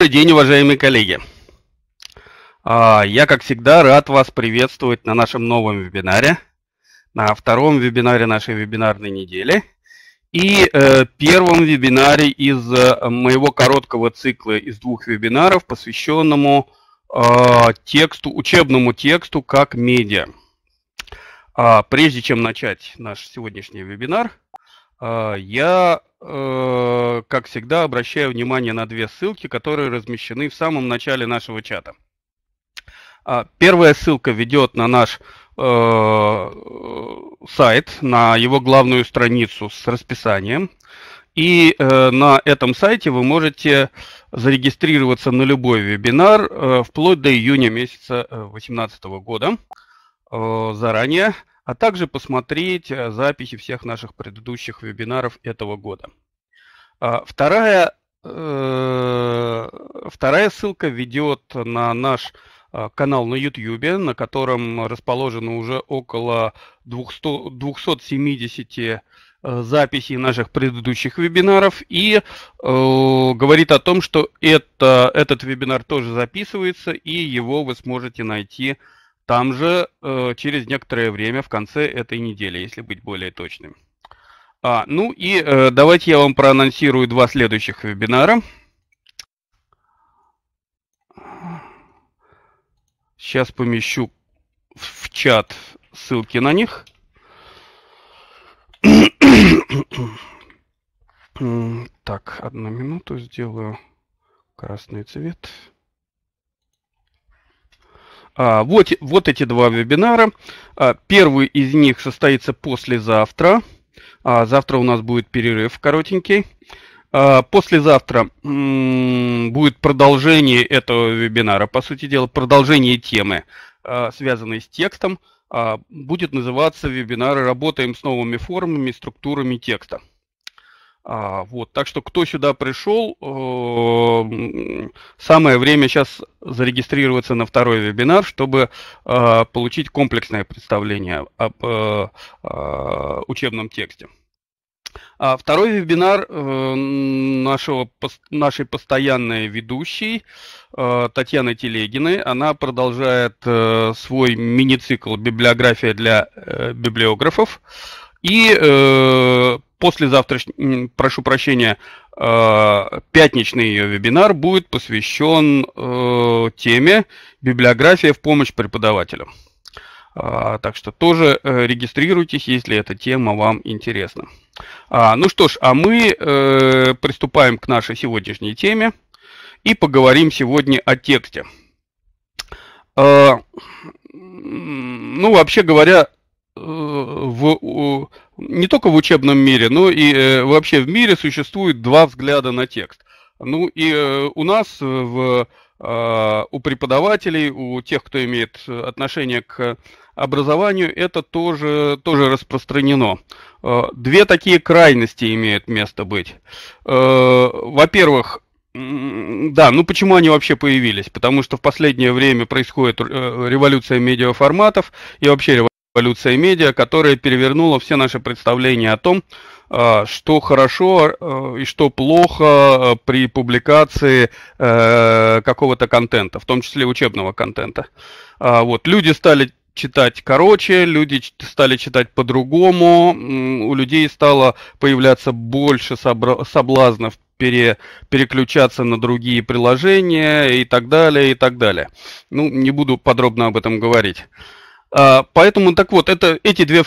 Добрый день, уважаемые коллеги! А, я, как всегда, рад вас приветствовать на нашем новом вебинаре, на втором вебинаре нашей вебинарной недели и э, первом вебинаре из э, моего короткого цикла из двух вебинаров, посвященному а, тексту, учебному тексту как медиа. А, прежде чем начать наш сегодняшний вебинар, а, я, э, как всегда, обращаю внимание на две ссылки, которые размещены в самом начале нашего чата. А, первая ссылка ведет на наш э, сайт, на его главную страницу с расписанием. И э, на этом сайте вы можете зарегистрироваться на любой вебинар вплоть до июня месяца 2018 года заранее а также посмотреть э, записи всех наших предыдущих вебинаров этого года. А, вторая, э, вторая ссылка ведет на наш э, канал на YouTube, на котором расположено уже около 200, 270 записей наших предыдущих вебинаров и э, говорит о том, что это, этот вебинар тоже записывается и его вы сможете найти там же э, через некоторое время, в конце этой недели, если быть более точным. А, ну и э, давайте я вам проанонсирую два следующих вебинара. Сейчас помещу в чат ссылки на них. Так, одну минуту сделаю красный цвет. А, вот, вот эти два вебинара. А, первый из них состоится послезавтра. А, завтра у нас будет перерыв коротенький. Послезавтра будет продолжение этого вебинара, по сути дела, продолжение темы, связанной с текстом. Будет называться вебинар «Работаем с новыми формами, структурами текста». А, вот, так что кто сюда пришел, э, самое время сейчас зарегистрироваться на второй вебинар, чтобы э, получить комплексное представление об э, э, учебном тексте. А второй вебинар э, нашего, пос, нашей постоянной ведущей э, Татьяны Телегиной. Она продолжает э, свой мини-цикл «Библиография для э, библиографов». И э, послезавтрашний, прошу прощения, э, пятничный ее вебинар будет посвящен э, теме «Библиография в помощь преподавателям». А, так что тоже э, регистрируйтесь, если эта тема вам интересна. А, ну что ж, а мы приступаем к нашей сегодняшней теме и поговорим сегодня о тексте. А, ну, вообще говоря, в не только в учебном мире, но и э, вообще в мире существует два взгляда на текст. Ну и э, у нас э, в а, у преподавателей, у тех, кто имеет отношение к образованию, это тоже, тоже распространено. Две такие крайности имеют место быть. Во-первых, да, ну почему они вообще появились? Потому что в последнее время происходит революция медиаформатов и вообще революция эволюция медиа, которая перевернула все наши представления о том, а, что хорошо а, и что плохо а, при публикации э, какого-то контента, в том числе учебного контента. Вот, люди стали читать короче, люди стали читать по-другому, у людей стало появляться больше соблазнов пере, переключаться на другие приложения и так далее, и так далее. Ну, не буду подробно об этом говорить. А, поэтому, так вот, это, эти две, э,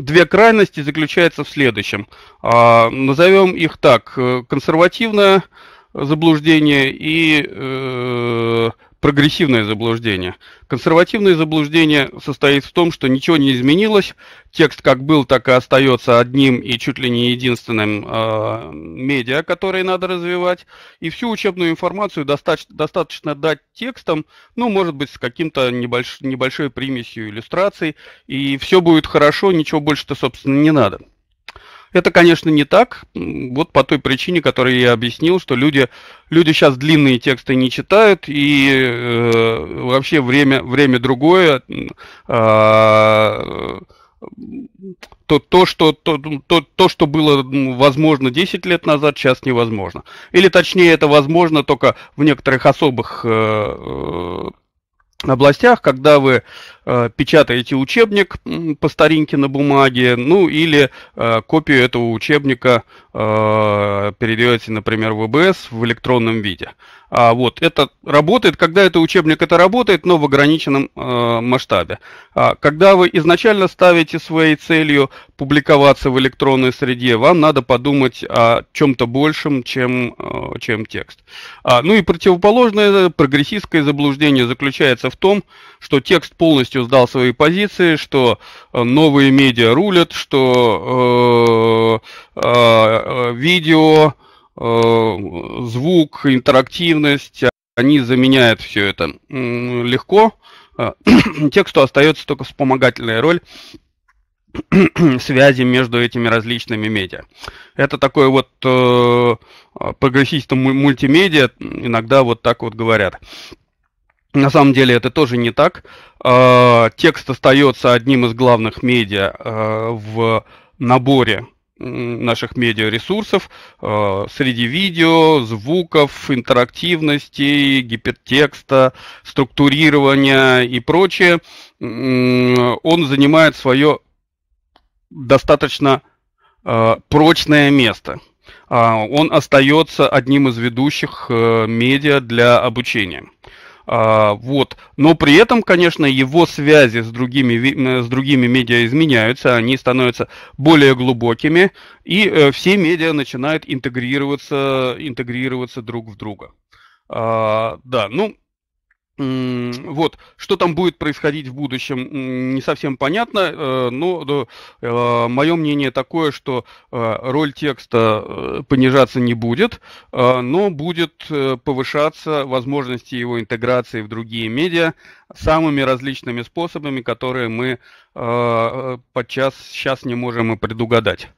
две крайности заключаются в следующем. А, назовем их так. Э, консервативное заблуждение и э, прогрессивное заблуждение. Консервативное заблуждение состоит в том, что ничего не изменилось, текст как был, так и остается одним и чуть ли не единственным э, медиа, которые надо развивать, и всю учебную информацию достаточно, достаточно дать текстом, ну, может быть, с каким-то небольш, небольшой примесью иллюстраций, и все будет хорошо, ничего больше-то, собственно, не надо. Это, конечно, не так. Вот по той причине, которую я объяснил, что люди, люди сейчас длинные тексты не читают, и э, вообще время, время другое. Э, то, то, что, то, то, то, что было возможно 10 лет назад, сейчас невозможно. Или точнее, это возможно только в некоторых особых э, э областях, когда вы э, печатаете учебник по старинке на бумаге, ну или э, копию этого учебника э, передаете, например, в ВБС в электронном виде. А вот это работает, когда это учебник, это работает, но в ограниченном э, масштабе. А когда вы изначально ставите своей целью публиковаться в электронной среде, вам надо подумать о чем-то большем, чем, э, чем текст. А, ну и противоположное прогрессистское заблуждение заключается в том, что текст полностью сдал свои позиции, что э, новые медиа рулят, что э, э Э, видео, э, звук, интерактивность, они заменяют все это легко. Э, Тексту остается только вспомогательная роль связи между этими различными медиа. Это такое вот э, прогрессистам мультимедиа иногда вот так вот говорят. На самом деле это тоже не так. Э, текст остается одним из главных медиа э, в наборе наших медиаресурсов э, среди видео, звуков, интерактивности, гипертекста, структурирования и прочее, он занимает свое достаточно э, прочное место. А он остается одним из ведущих э, медиа для обучения. А, вот. Но при этом, конечно, его связи с другими, с другими медиа изменяются, они становятся более глубокими, и э, все медиа начинают интегрироваться, интегрироваться друг в друга. А, да, ну, вот, что там будет происходить в будущем, не совсем понятно, э, но э, мое мнение такое, что э, роль текста понижаться не будет, но будет повышаться возможности его интеграции в другие медиа самыми различными способами, которые мы подчас сейчас не можем и предугадать.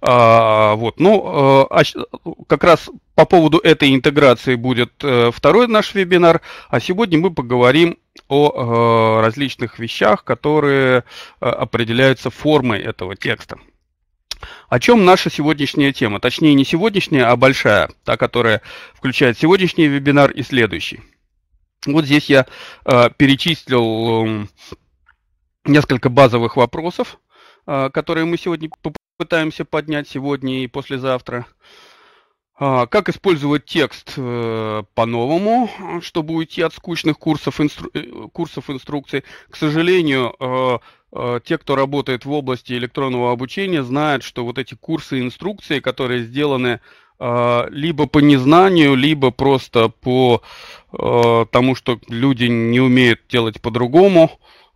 А, вот, ну, а как раз по поводу этой интеграции будет второй наш вебинар, а сегодня мы мы поговорим о э, различных вещах, которые э, определяются формой этого текста. О чем наша сегодняшняя тема? Точнее, не сегодняшняя, а большая, та, которая включает сегодняшний вебинар и следующий. Вот здесь я э, перечислил э, несколько базовых вопросов, э, которые мы сегодня попытаемся поднять сегодня и послезавтра. Э, а, как использовать текст э, по-новому, чтобы уйти от скучных курсов, инстру... Э, курсов инструкций? К сожалению, э, те, кто работает в области электронного обучения, знают, что вот эти курсы инструкции, которые сделаны либо по незнанию, либо просто по тому, что люди не умеют делать по-другому,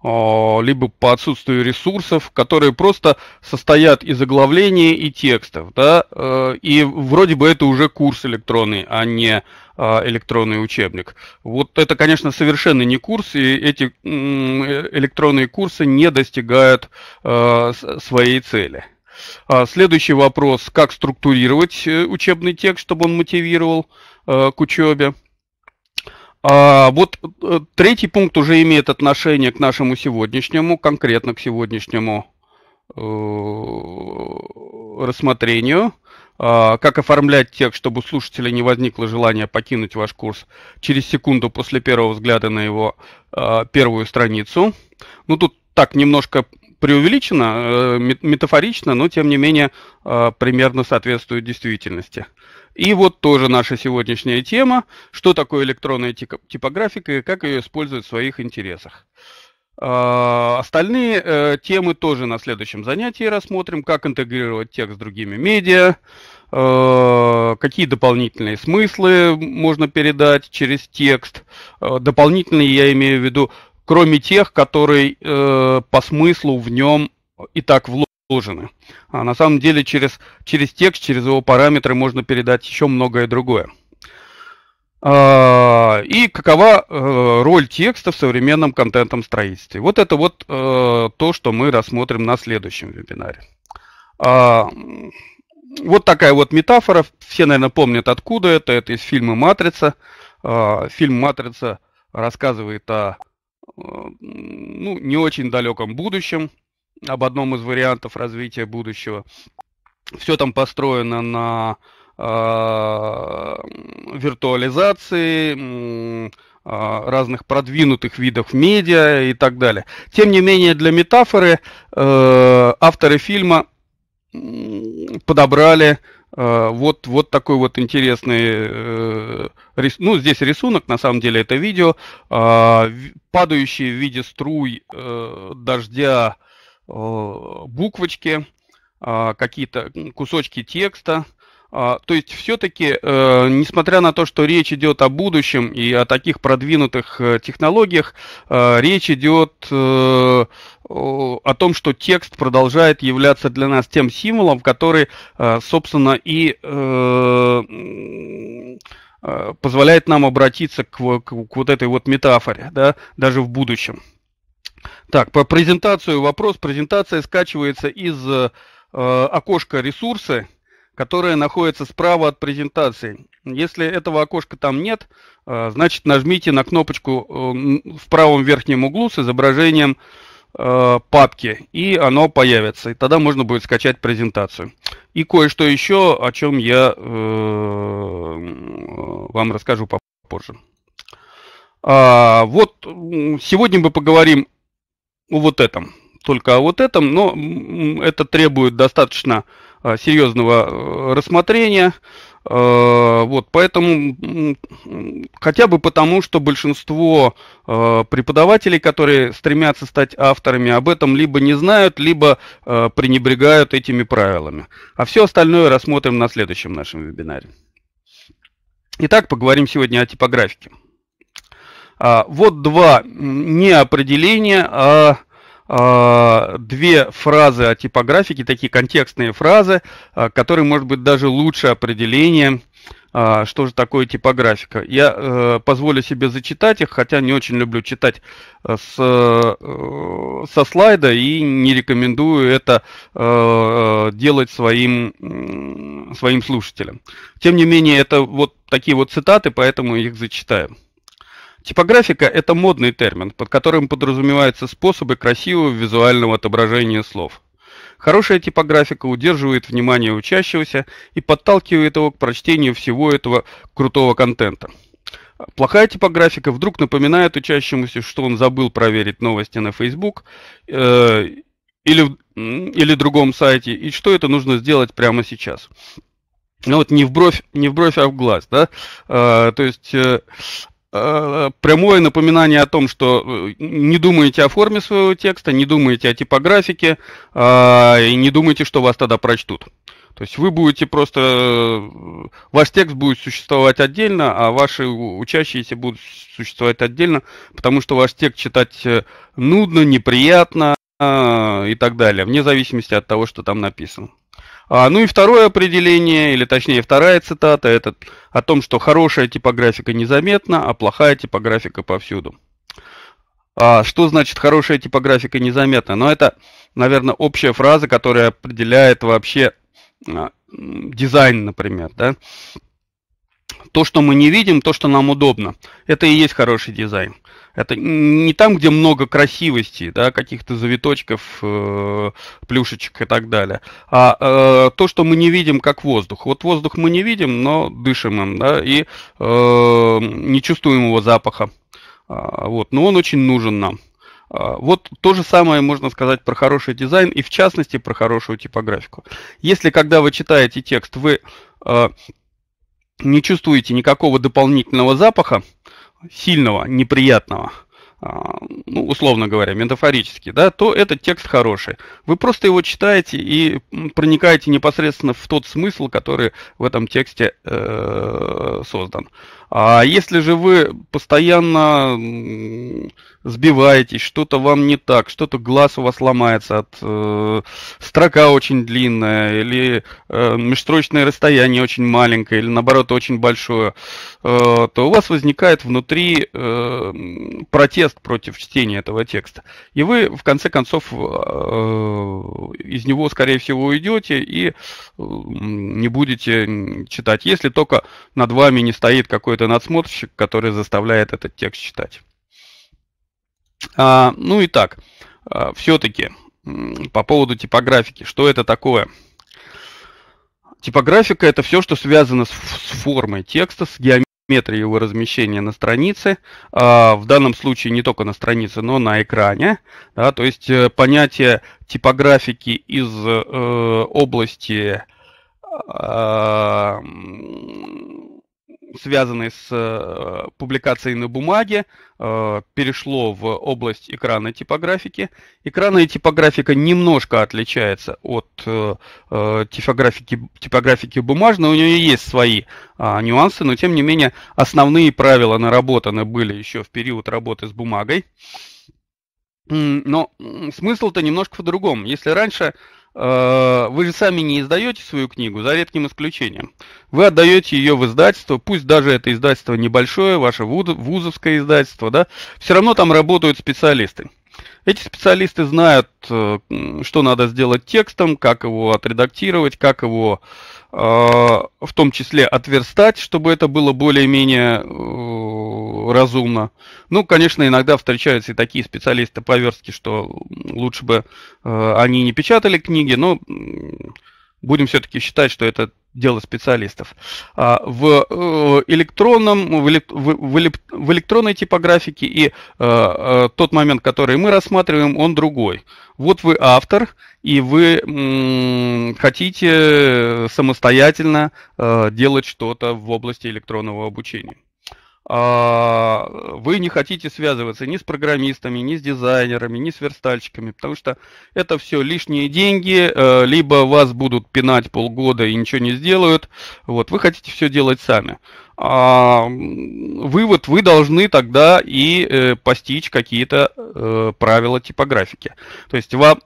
Э, либо по отсутствию ресурсов, которые просто состоят из оглавления и текстов, да, э, и вроде бы это уже курс электронный, а не э, электронный учебник. Вот это, конечно, совершенно не курс, и эти электронные курсы не достигают своей цели. А следующий вопрос, как структурировать учебный текст, чтобы он мотивировал к учебе. А вот э, третий пункт уже имеет отношение к нашему сегодняшнему, конкретно к сегодняшнему э, рассмотрению, а, как оформлять текст, чтобы у слушателя не возникло желания покинуть ваш курс через секунду после первого взгляда на его а, первую страницу. Ну тут так немножко преувеличено, э, метафорично, но тем не менее а, примерно соответствует действительности. И вот тоже наша сегодняшняя тема, что такое электронная типографика и как ее использовать в своих интересах. А, остальные э, темы тоже на следующем занятии рассмотрим, как интегрировать текст с другими медиа, э, какие дополнительные смыслы можно передать через текст. Э, дополнительные я имею в виду, кроме тех, которые по смыслу в нем и так вложены сложены. А на самом деле через, через текст, через его параметры можно передать еще многое другое. А, и какова э, роль текста в современном контентном строительстве? Вот это вот э, то, что мы рассмотрим на следующем вебинаре. А, вот такая вот метафора. Все, наверное, помнят, откуда это. Это из фильма «Матрица». А, фильм «Матрица» рассказывает о э, ну, не очень далеком будущем, об одном из вариантов развития будущего. Все там построено на э, виртуализации, э, разных продвинутых видов медиа и так далее. Тем не менее, для метафоры э, авторы фильма подобрали вот, вот такой вот интересный, ну, здесь рисунок, на самом деле это видео, падающие в виде струй дождя Э, буквочки, э, какие-то кусочки текста. А, то есть все-таки, э, несмотря на то, что речь идет о будущем и о таких продвинутых технологиях, речь идет о том, что текст продолжает являться для нас тем символом, который, собственно, и позволяет нам обратиться к, вот этой вот метафоре, да, даже в будущем. Так, по презентацию вопрос. Презентация скачивается из э, окошка ресурсы, которое находится справа от презентации. Если этого окошка там нет, э, значит нажмите на кнопочку э, в правом верхнем углу с изображением э, папки, и оно появится. И тогда можно будет скачать презентацию. И кое-что еще, о чем я э, вам расскажу попозже. А, вот сегодня мы поговорим о ну, вот этом, только о вот этом, но это требует достаточно а, серьезного э, рассмотрения. А, вот, поэтому хотя бы потому, что большинство а, преподавателей, которые стремятся стать авторами, об этом либо не знают, либо пренебрегают этими правилами. А все остальное рассмотрим на следующем нашем вебинаре. Итак, поговорим сегодня о типографике. А, вот два не определения, а, а две фразы о типографике, такие контекстные фразы, а, которые, может быть, даже лучше определение, что же такое типографика. Я э, позволю себе зачитать их, хотя не очень люблю читать э, с, э, со слайда и не рекомендую это делать своим, своим слушателям. Тем не менее, это вот такие вот цитаты, поэтому их зачитаю. Типографика – это модный термин, под которым подразумеваются способы красивого визуального отображения слов. Хорошая типографика удерживает внимание учащегося и подталкивает его к прочтению всего этого крутого контента. Плохая типографика вдруг напоминает учащемуся, что он забыл проверить новости на Facebook э, или, или другом сайте, и что это нужно сделать прямо сейчас. Ну вот не в бровь, не в бровь, а в глаз, да. А, то есть э, Э, прямое напоминание о том, что э, не думайте о форме своего текста, не думайте о типографике э, и не думайте, что вас тогда прочтут. То есть вы будете просто... Ваш текст будет существовать отдельно, а ваши учащиеся будут существовать отдельно, потому что ваш текст читать нудно, неприятно и так далее, вне зависимости от того, что там написано. А, ну и второе определение, или точнее вторая цитата, это о том, что хорошая типографика незаметна, а плохая типографика повсюду. А, что значит хорошая типографика незаметна? Ну это, наверное, общая фраза, которая определяет вообще а, дизайн, например, да? То, что мы не видим, то, что нам удобно. Это и есть хороший дизайн. Это не там, где много красивости, да, каких-то завиточков, э, плюшечек и так далее, а э, то, что мы не видим, как воздух. Вот воздух мы не видим, но дышим им, да, и э, не чувствуем его запаха. А, вот, но он очень нужен нам. А, вот то же самое можно сказать про хороший дизайн и в частности про хорошую типографику. Если когда вы читаете текст, вы э, не чувствуете никакого дополнительного запаха, сильного, неприятного, а, ну, условно говоря, метафорически, да, то этот текст хороший. Вы просто его читаете и проникаете непосредственно в тот смысл, который в этом тексте э, создан. А если же вы постоянно сбиваетесь, что-то вам не так, что-то глаз у вас ломается от э, строка очень длинная, или э, межстрочное расстояние очень маленькое, или наоборот очень большое, э, то у вас возникает внутри э, протест против чтения этого текста. И вы в конце концов э, из него, скорее всего, уйдете и э, не будете читать, если только над вами не стоит какой-то ты надсмотрщик, который заставляет этот текст читать. А, ну и так, а, все-таки по поводу типографики. Что это такое? Типографика – это все, что связано с, с формой текста, с геометрией его размещения на странице. А, в данном случае не только на странице, но на экране. Да, то есть э, понятие типографики из э, области а, связанной с э, публикацией на бумаге, э, перешло в область экранной типографики. Экранная типографика немножко отличается от э, типографики, типографики бумажной. У нее есть свои а, нюансы, но тем не менее основные правила наработаны были еще в период работы с бумагой. Но смысл-то немножко в другом. Если раньше Э, вы же сами не издаете свою книгу, за редким исключением. Вы отдаете ее в издательство, пусть даже это издательство небольшое, ваше вузовское издательство, да, все равно там работают специалисты. Эти специалисты знают, э, что надо сделать текстом, как его отредактировать, как его э, в том числе отверстать, чтобы это было более-менее э, разумно. Ну, конечно, иногда встречаются и такие специалисты по верстке, что лучше бы они не печатали книги, но будем все-таки считать, что это дело специалистов. А, в э, электронном, в, в электронной типографике и э, э, тот момент, который мы рассматриваем, он другой. Вот вы автор, и вы хотите самостоятельно делать что-то в области электронного обучения. А, вы не хотите связываться ни с программистами, ни с дизайнерами, ни с верстальщиками, потому что это все лишние деньги, э, либо вас будут пинать полгода и ничего не сделают, вот, вы хотите все делать сами. А, вывод, вы должны тогда и э, постичь какие-то э, правила типографики. То есть вам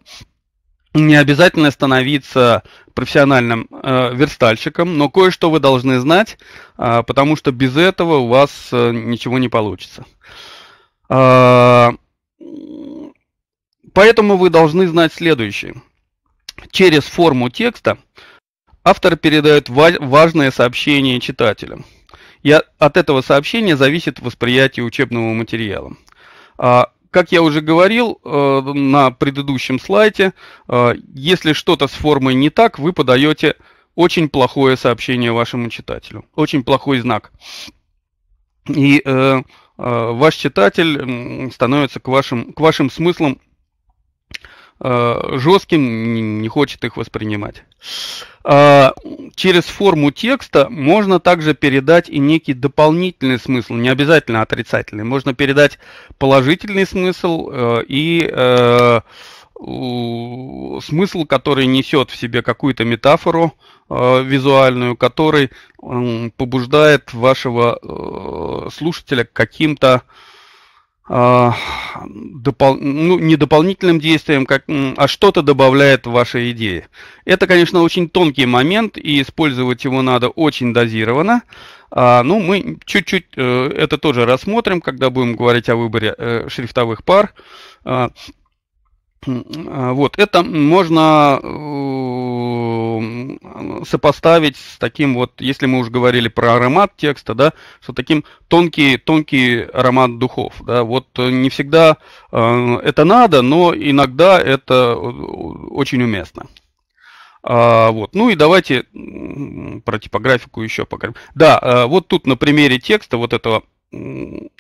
не обязательно становиться профессиональным э, верстальщиком, но кое-что вы должны знать, э, потому что без этого у вас э, ничего не получится. Э, поэтому вы должны знать следующее. Через форму текста автор передает ва важное сообщение читателям. И от этого сообщения зависит восприятие учебного материала. А как я уже говорил э, на предыдущем слайде, э, если что-то с формой не так, вы подаете очень плохое сообщение вашему читателю, очень плохой знак. И э, э, ваш читатель становится к вашим, к вашим смыслам Э, жестким не хочет их воспринимать. Э, через форму текста можно также передать и некий дополнительный смысл, не обязательно отрицательный. Можно передать положительный смысл э, и смысл, который несет в себе какую-то метафору визуальную, который побуждает вашего слушателя к каким-то Э, допол... ну, не дополнительным действием, как... а что-то добавляет в ваши идеи. Это, конечно, очень тонкий момент, и использовать его надо очень дозированно. А, ну, мы чуть-чуть э, это тоже рассмотрим, когда будем говорить о выборе э, шрифтовых пар. А, а, вот, это можно э, сопоставить с таким вот, если мы уже говорили про аромат текста, да, с таким тонкий, тонкий аромат духов, да, вот э, не всегда э, это надо, но иногда это очень уместно. А, вот. Ну и давайте про типографику еще поговорим. Да, вот тут на примере текста вот этого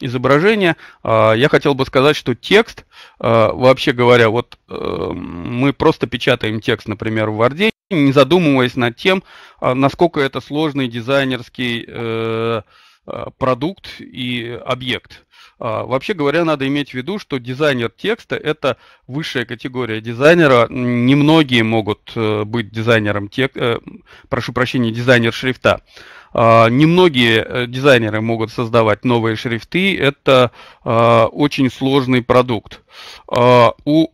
изображения, а, я хотел бы сказать, что текст, а, вообще говоря, вот э, мы просто печатаем текст, например, в Варде, не задумываясь над тем, а, насколько это сложный дизайнерский э, Э, продукт и объект. А, вообще говоря, надо иметь в виду, что дизайнер текста – это высшая категория дизайнера. Немногие могут э, быть дизайнером текста, э, прошу прощения, дизайнер шрифта. А, немногие дизайнеры могут создавать новые шрифты. Это очень сложный продукт. А, у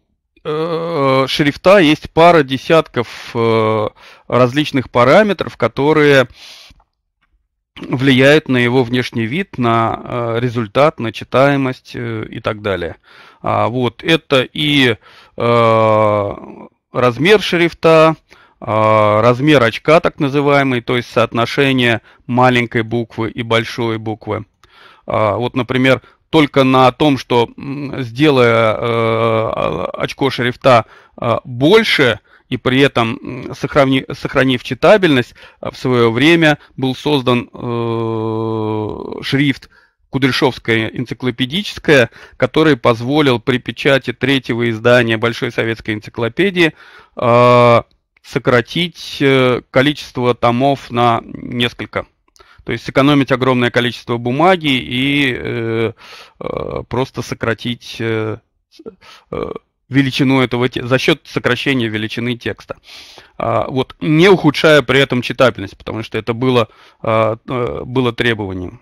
шрифта есть пара десятков различных параметров, которые влияет на его внешний вид, на э, результат, на читаемость э, и так далее. А, вот это и э, размер шрифта, а, размер очка так называемый, то есть соотношение маленькой буквы и большой буквы. А, вот, например, только на том, что сделая очко шрифта больше, и при этом, сохрани, сохранив читабельность, а, в свое время был создан э, шрифт Кудряшовская энциклопедическая, который позволил при печати третьего издания Большой советской энциклопедии а, э, сократить количество томов на несколько. То есть сэкономить огромное количество бумаги и э, э, просто сократить э, э величину этого за счет сокращения величины текста. А, вот, не ухудшая при этом читабельность, потому что это было, а, э, было требованием.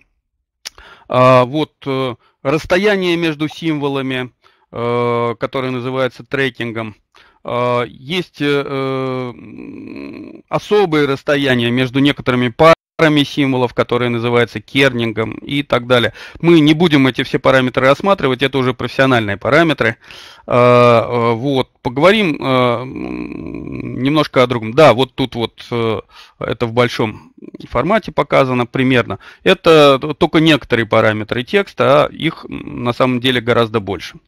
А, вот э, расстояние между символами, э, которое называется трекингом, есть особые расстояния между некоторыми парами спектрами символов, которые называются кернингом и так далее. Мы не будем эти все параметры рассматривать, это уже профессиональные параметры. А, а, вот, поговорим а, немножко о другом. Да, вот тут вот э, это в большом формате показано примерно. Это э, только некоторые параметры текста, а их на самом деле гораздо больше.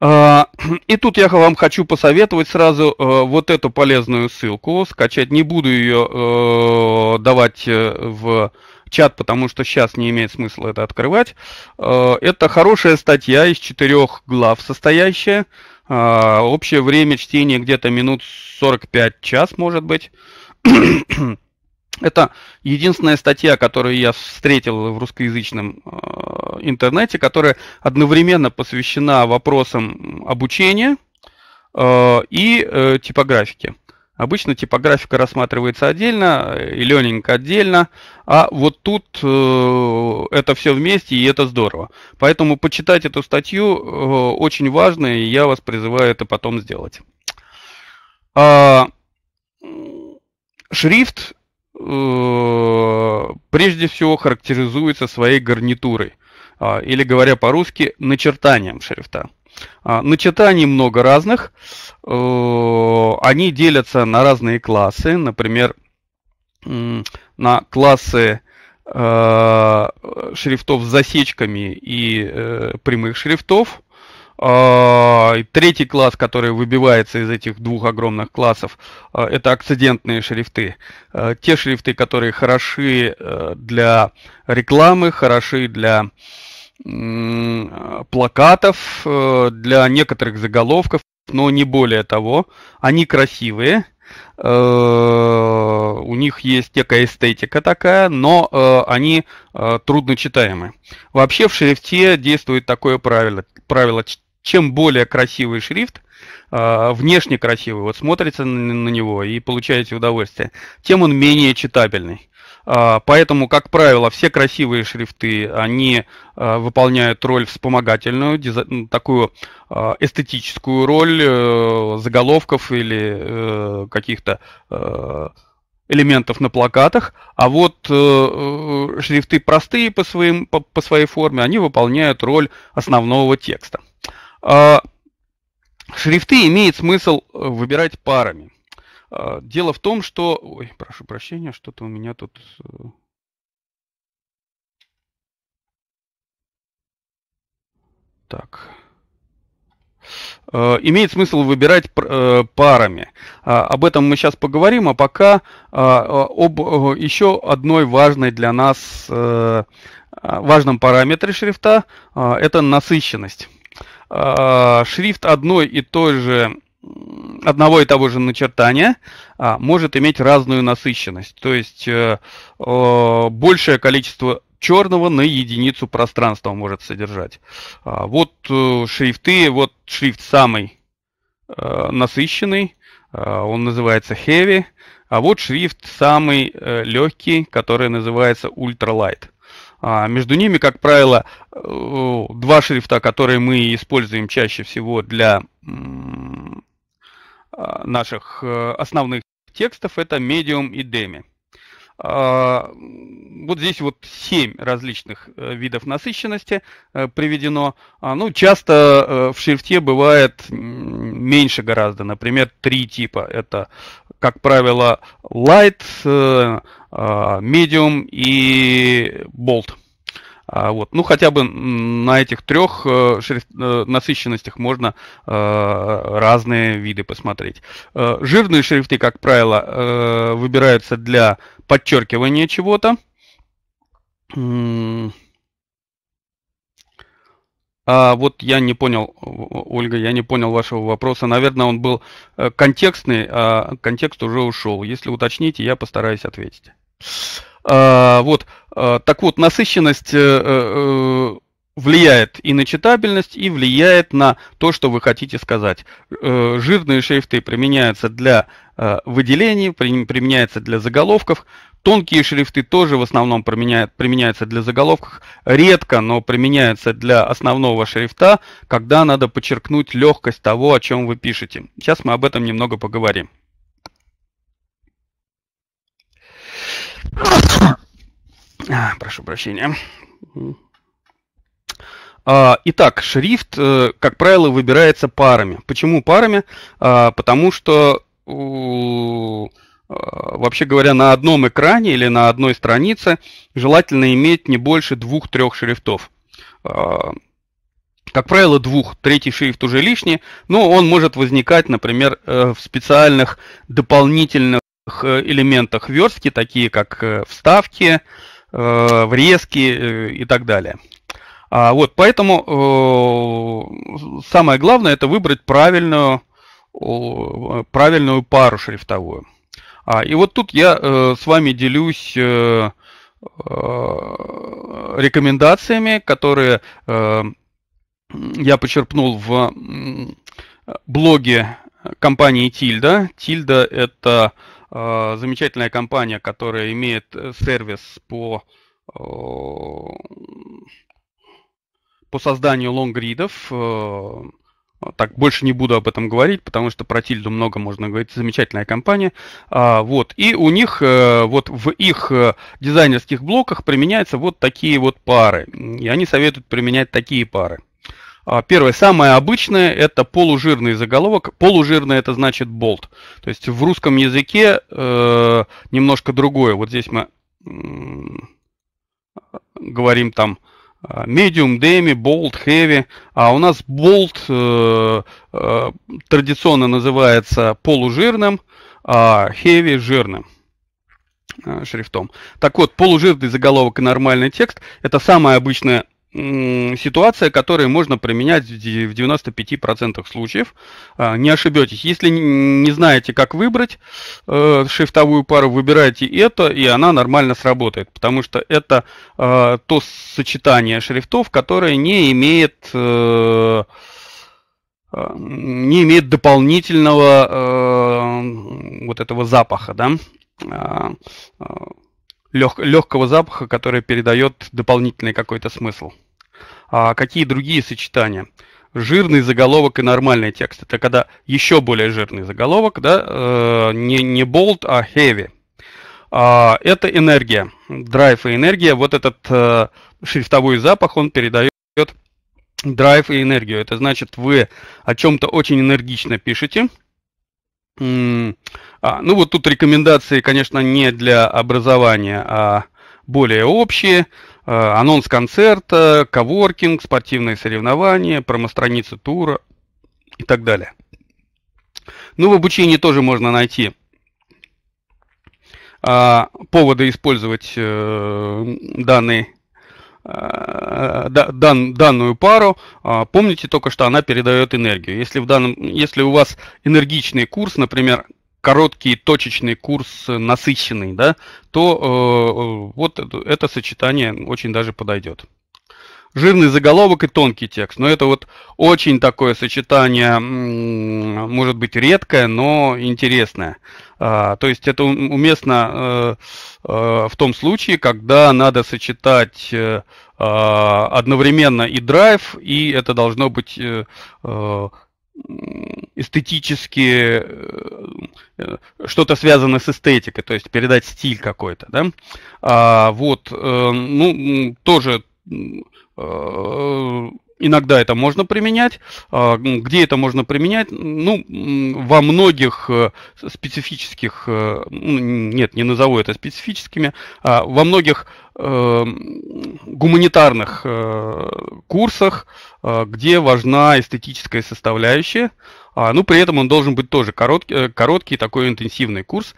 А, и тут я вам хочу посоветовать сразу э, вот эту полезную ссылку скачать. Не буду ее э, давать э, в чат, потому что сейчас не имеет смысла это открывать. Это хорошая статья из четырех глав состоящая. Общее время чтения где-то минут 45 час, может быть. Это единственная статья, которую я встретил в русскоязычном Э, интернете, которая одновременно посвящена вопросам обучения э, и э, типографики. Обычно типографика рассматривается отдельно, и learning отдельно, а вот тут э, это все вместе, и это здорово. Поэтому почитать эту статью э, очень важно, и я вас призываю это потом сделать. А, шрифт э, прежде всего характеризуется своей гарнитурой. А, или говоря по-русски, начертанием шрифта. А, начертаний много разных. Э, они делятся на разные классы. Например, на классы э, шрифтов с засечками и э, прямых шрифтов. А, третий класс, который выбивается из этих двух огромных классов, это акцидентные шрифты. Те шрифты, которые хороши для рекламы, хороши для плакатов, э, для некоторых заголовков, но не более того. Они красивые, э, у них есть некая эстетика такая, но э, они трудночитаемы. Вообще в шрифте действует такое правило, правило чем более красивый шрифт, внешне красивый, вот смотрится на него и получаете удовольствие, тем он менее читабельный. А, поэтому, как правило, все красивые шрифты, они а, выполняют роль вспомогательную, такую а, эстетическую роль э, заголовков или э, каких-то э, элементов на плакатах, а вот э, шрифты простые по, своим, по, по своей форме, они выполняют роль основного текста. Э, шрифты имеет смысл выбирать парами. А, дело в том, что... Ой, прошу прощения, что-то у меня тут... Э, так. Э, имеет смысл выбирать э, парами. А, об этом мы сейчас поговорим, а пока а, об еще одной важной для нас важном параметре шрифта – это насыщенность. Шрифт одной и той же одного и того же начертания а, может иметь разную насыщенность. То есть э, э, большее количество черного на единицу пространства может содержать. А, вот э, шрифты, вот шрифт самый э, насыщенный, э, он называется heavy, а вот шрифт самый э, легкий, который называется ultralight. А между ними, как правило, э, два шрифта, которые мы используем чаще всего для э, Э, наших э, основных текстов, это Medium и Demi. А, вот здесь вот семь различных э, видов насыщенности приведено. А, ну, часто в шрифте бывает меньше гораздо. Например, три типа. Это, как правило, light, а, medium и bold. А вот, ну, хотя бы на этих трех э, шрифт, э, насыщенностях можно э, разные виды посмотреть. Жирные шрифты, как правило, выбираются для подчеркивания чего-то. А вот я не понял, Ольга, я не понял вашего вопроса. Наверное, он был контекстный, а контекст уже ушел. Если уточните, я постараюсь ответить. А, вот, а, так вот, насыщенность э, э, э, влияет и на читабельность, и влияет на то, что вы хотите сказать. Жирные шрифты применяются для выделений, применяются для заголовков. Тонкие шрифты тоже в основном применяются для заголовков. Редко, но применяются для основного шрифта, когда надо подчеркнуть легкость того, о чем вы пишете. Сейчас мы об этом немного поговорим. А, прошу прощения. А, итак, шрифт, э, как правило, выбирается парами. Почему парами? А, потому что вообще говоря, на одном экране или на одной странице желательно иметь не больше двух-трех шрифтов. Как правило, двух. Третий шрифт уже лишний, но он может возникать, например, э, в специальных дополнительных элементах верстки, такие как э, вставки, э, врезки э, и так далее. А, вот, поэтому самое главное это выбрать правильную, правильную пару шрифтовую. А, и вот тут я с вами делюсь рекомендациями, которые я почерпнул в блоге компании Тильда. Тильда это э, а, замечательная компания, которая имеет э, сервис по по созданию лонгридов. Э, а, так, больше не буду об этом говорить, потому что про Тильду много можно говорить. Замечательная компания. А, вот. И у них, э, вот в их дизайнерских блоках применяются вот такие вот пары. И они советуют применять такие пары. А, первое, самое обычное, это полужирный заголовок. Полужирный это значит болт. То есть в русском языке э, немножко другое. Вот здесь мы э, говорим там э, medium, demi, bold, heavy. А у нас болт э, э, традиционно называется полужирным, а heavy жирным э, шрифтом. Так вот, полужирный заголовок и нормальный текст – это самое обычное ситуация, которую можно применять в 95% случаев. А, не ошибетесь. Если не знаете, как выбрать э, шрифтовую пару, выбирайте это, и она нормально сработает, потому что это а, то сочетание шрифтов, которое не имеет э, а, не имеет дополнительного э, вот этого запаха, да, лег, легкого запаха, который передает дополнительный какой-то смысл. А какие другие сочетания? Жирный заголовок и нормальный текст. Это когда еще более жирный заголовок, да, э, не, не bold, а heavy. А, это энергия, драйв и энергия. Вот этот э, шрифтовой запах, он передает драйв и энергию. Это значит, вы о чем-то очень энергично пишете, а, ну вот тут рекомендации, конечно, не для образования, а более общие. А, анонс концерта, коворкинг, спортивные соревнования, промо-страницы тура и так далее. Ну, в обучении тоже можно найти а, поводы использовать э, данные Э, дан, данную пару, а, помните только, что она передает энергию. Если, в данном, если у вас энергичный курс, например, короткий точечный курс э, насыщенный, да, то э, э, вот это, это сочетание очень даже подойдет. Жирный заголовок и тонкий текст. Но это вот очень такое сочетание, может быть, редкое, но интересное. А, то есть это уместно э, э, в том случае, когда надо сочетать э, а, одновременно и драйв, и это должно быть эстетически что-то связано с эстетикой, то есть передать стиль какой-то, да? А, вот, ну, тоже Иногда это можно применять. А, где это можно применять? Ну, во многих э, специфических, э, ну, нет, не назову это специфическими, а во многих э, гуманитарных курсах, где важна эстетическая составляющая. А, ну, при этом он должен быть тоже короткий, короткий такой интенсивный курс.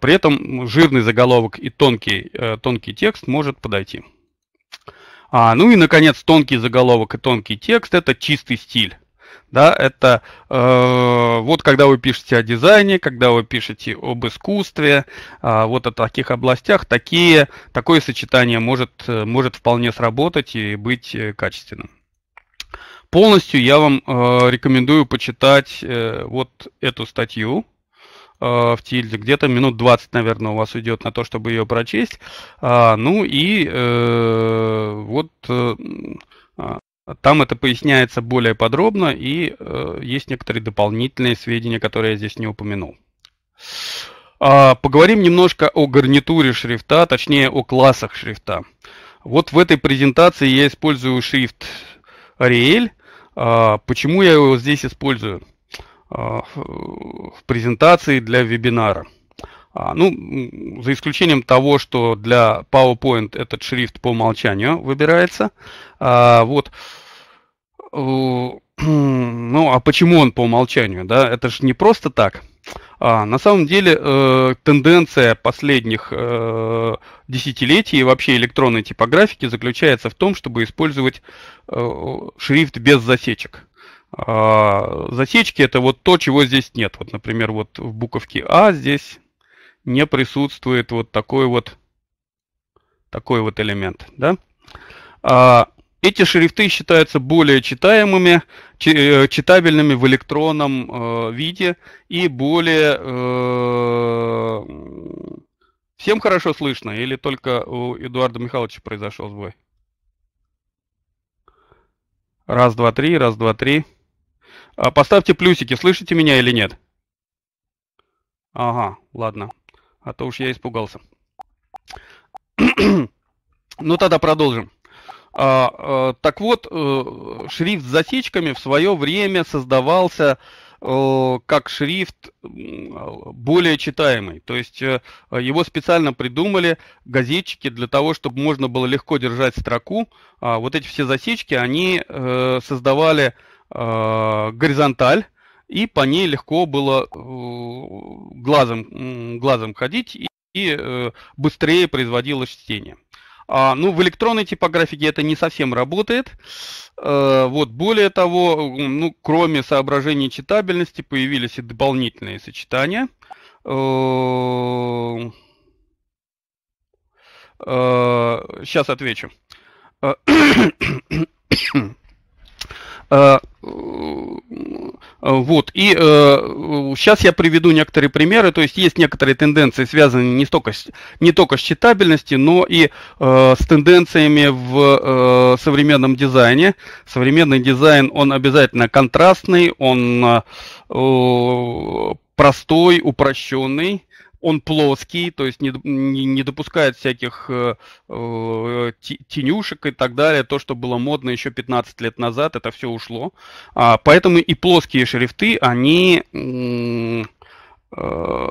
При этом жирный заголовок и тонкий, тонкий текст может подойти. А, ну и, наконец, тонкий заголовок и тонкий текст – это чистый стиль. Да, это э, вот когда вы пишете о дизайне, когда вы пишете об искусстве, э, вот о таких областях, такие, такое сочетание может, может вполне сработать и быть э, качественным. Полностью я вам э, рекомендую почитать э, вот эту статью Э, в тильде. Где-то минут 20, наверное, у вас уйдет на то, чтобы ее прочесть. А, ну и э, вот э, а, там это поясняется более подробно, и есть некоторые дополнительные сведения, которые я здесь не упомянул. А, поговорим немножко о гарнитуре шрифта, точнее о классах шрифта. Вот в этой презентации я использую шрифт Arial. Почему я его здесь использую? Э, в презентации для вебинара. А, ну, за исключением того, что для PowerPoint этот шрифт по умолчанию выбирается. А, вот. Э, ну, а почему он по умолчанию? Да, это же не просто так. А, на самом деле э, тенденция последних э, десятилетий вообще электронной типографики заключается в том, чтобы использовать э, шрифт без засечек. А засечки это вот то, чего здесь нет. Вот, например, вот в буковке А здесь не присутствует вот такой вот такой вот элемент, да? А, эти шрифты считаются более читаемыми, э, читабельными в электронном э, виде и более... Э, всем хорошо слышно или только у Эдуарда Михайловича произошел сбой? Раз, два, три, раз, два, три. А, поставьте плюсики, слышите меня или нет? Ага, ладно. А то уж я испугался. ну тогда продолжим. А, а, так вот, э, шрифт с засечками в свое время создавался э, как шрифт более читаемый. То есть э, его специально придумали газетчики для того, чтобы можно было легко держать строку. А вот эти все засечки, они создавали Э, горизонталь, и по ней легко было э, глазом, глазом ходить и, и э, быстрее производилось чтение. А, ну, в электронной типографике это не совсем работает. вот, более того, ну, кроме соображений читабельности появились и дополнительные сочетания. сейчас отвечу. Э, э, вот. И э, сейчас я приведу некоторые примеры. То есть есть некоторые тенденции, связанные не, только с не только с читабельностью, но и э, с тенденциями в э, современном дизайне. Современный дизайн, он обязательно контрастный, он э, простой, упрощенный он плоский, то есть не, не, не допускает всяких э, э тенюшек и так далее. То, что было модно еще 15 лет назад, это все ушло. А, поэтому и плоские шрифты, они... Э, Э,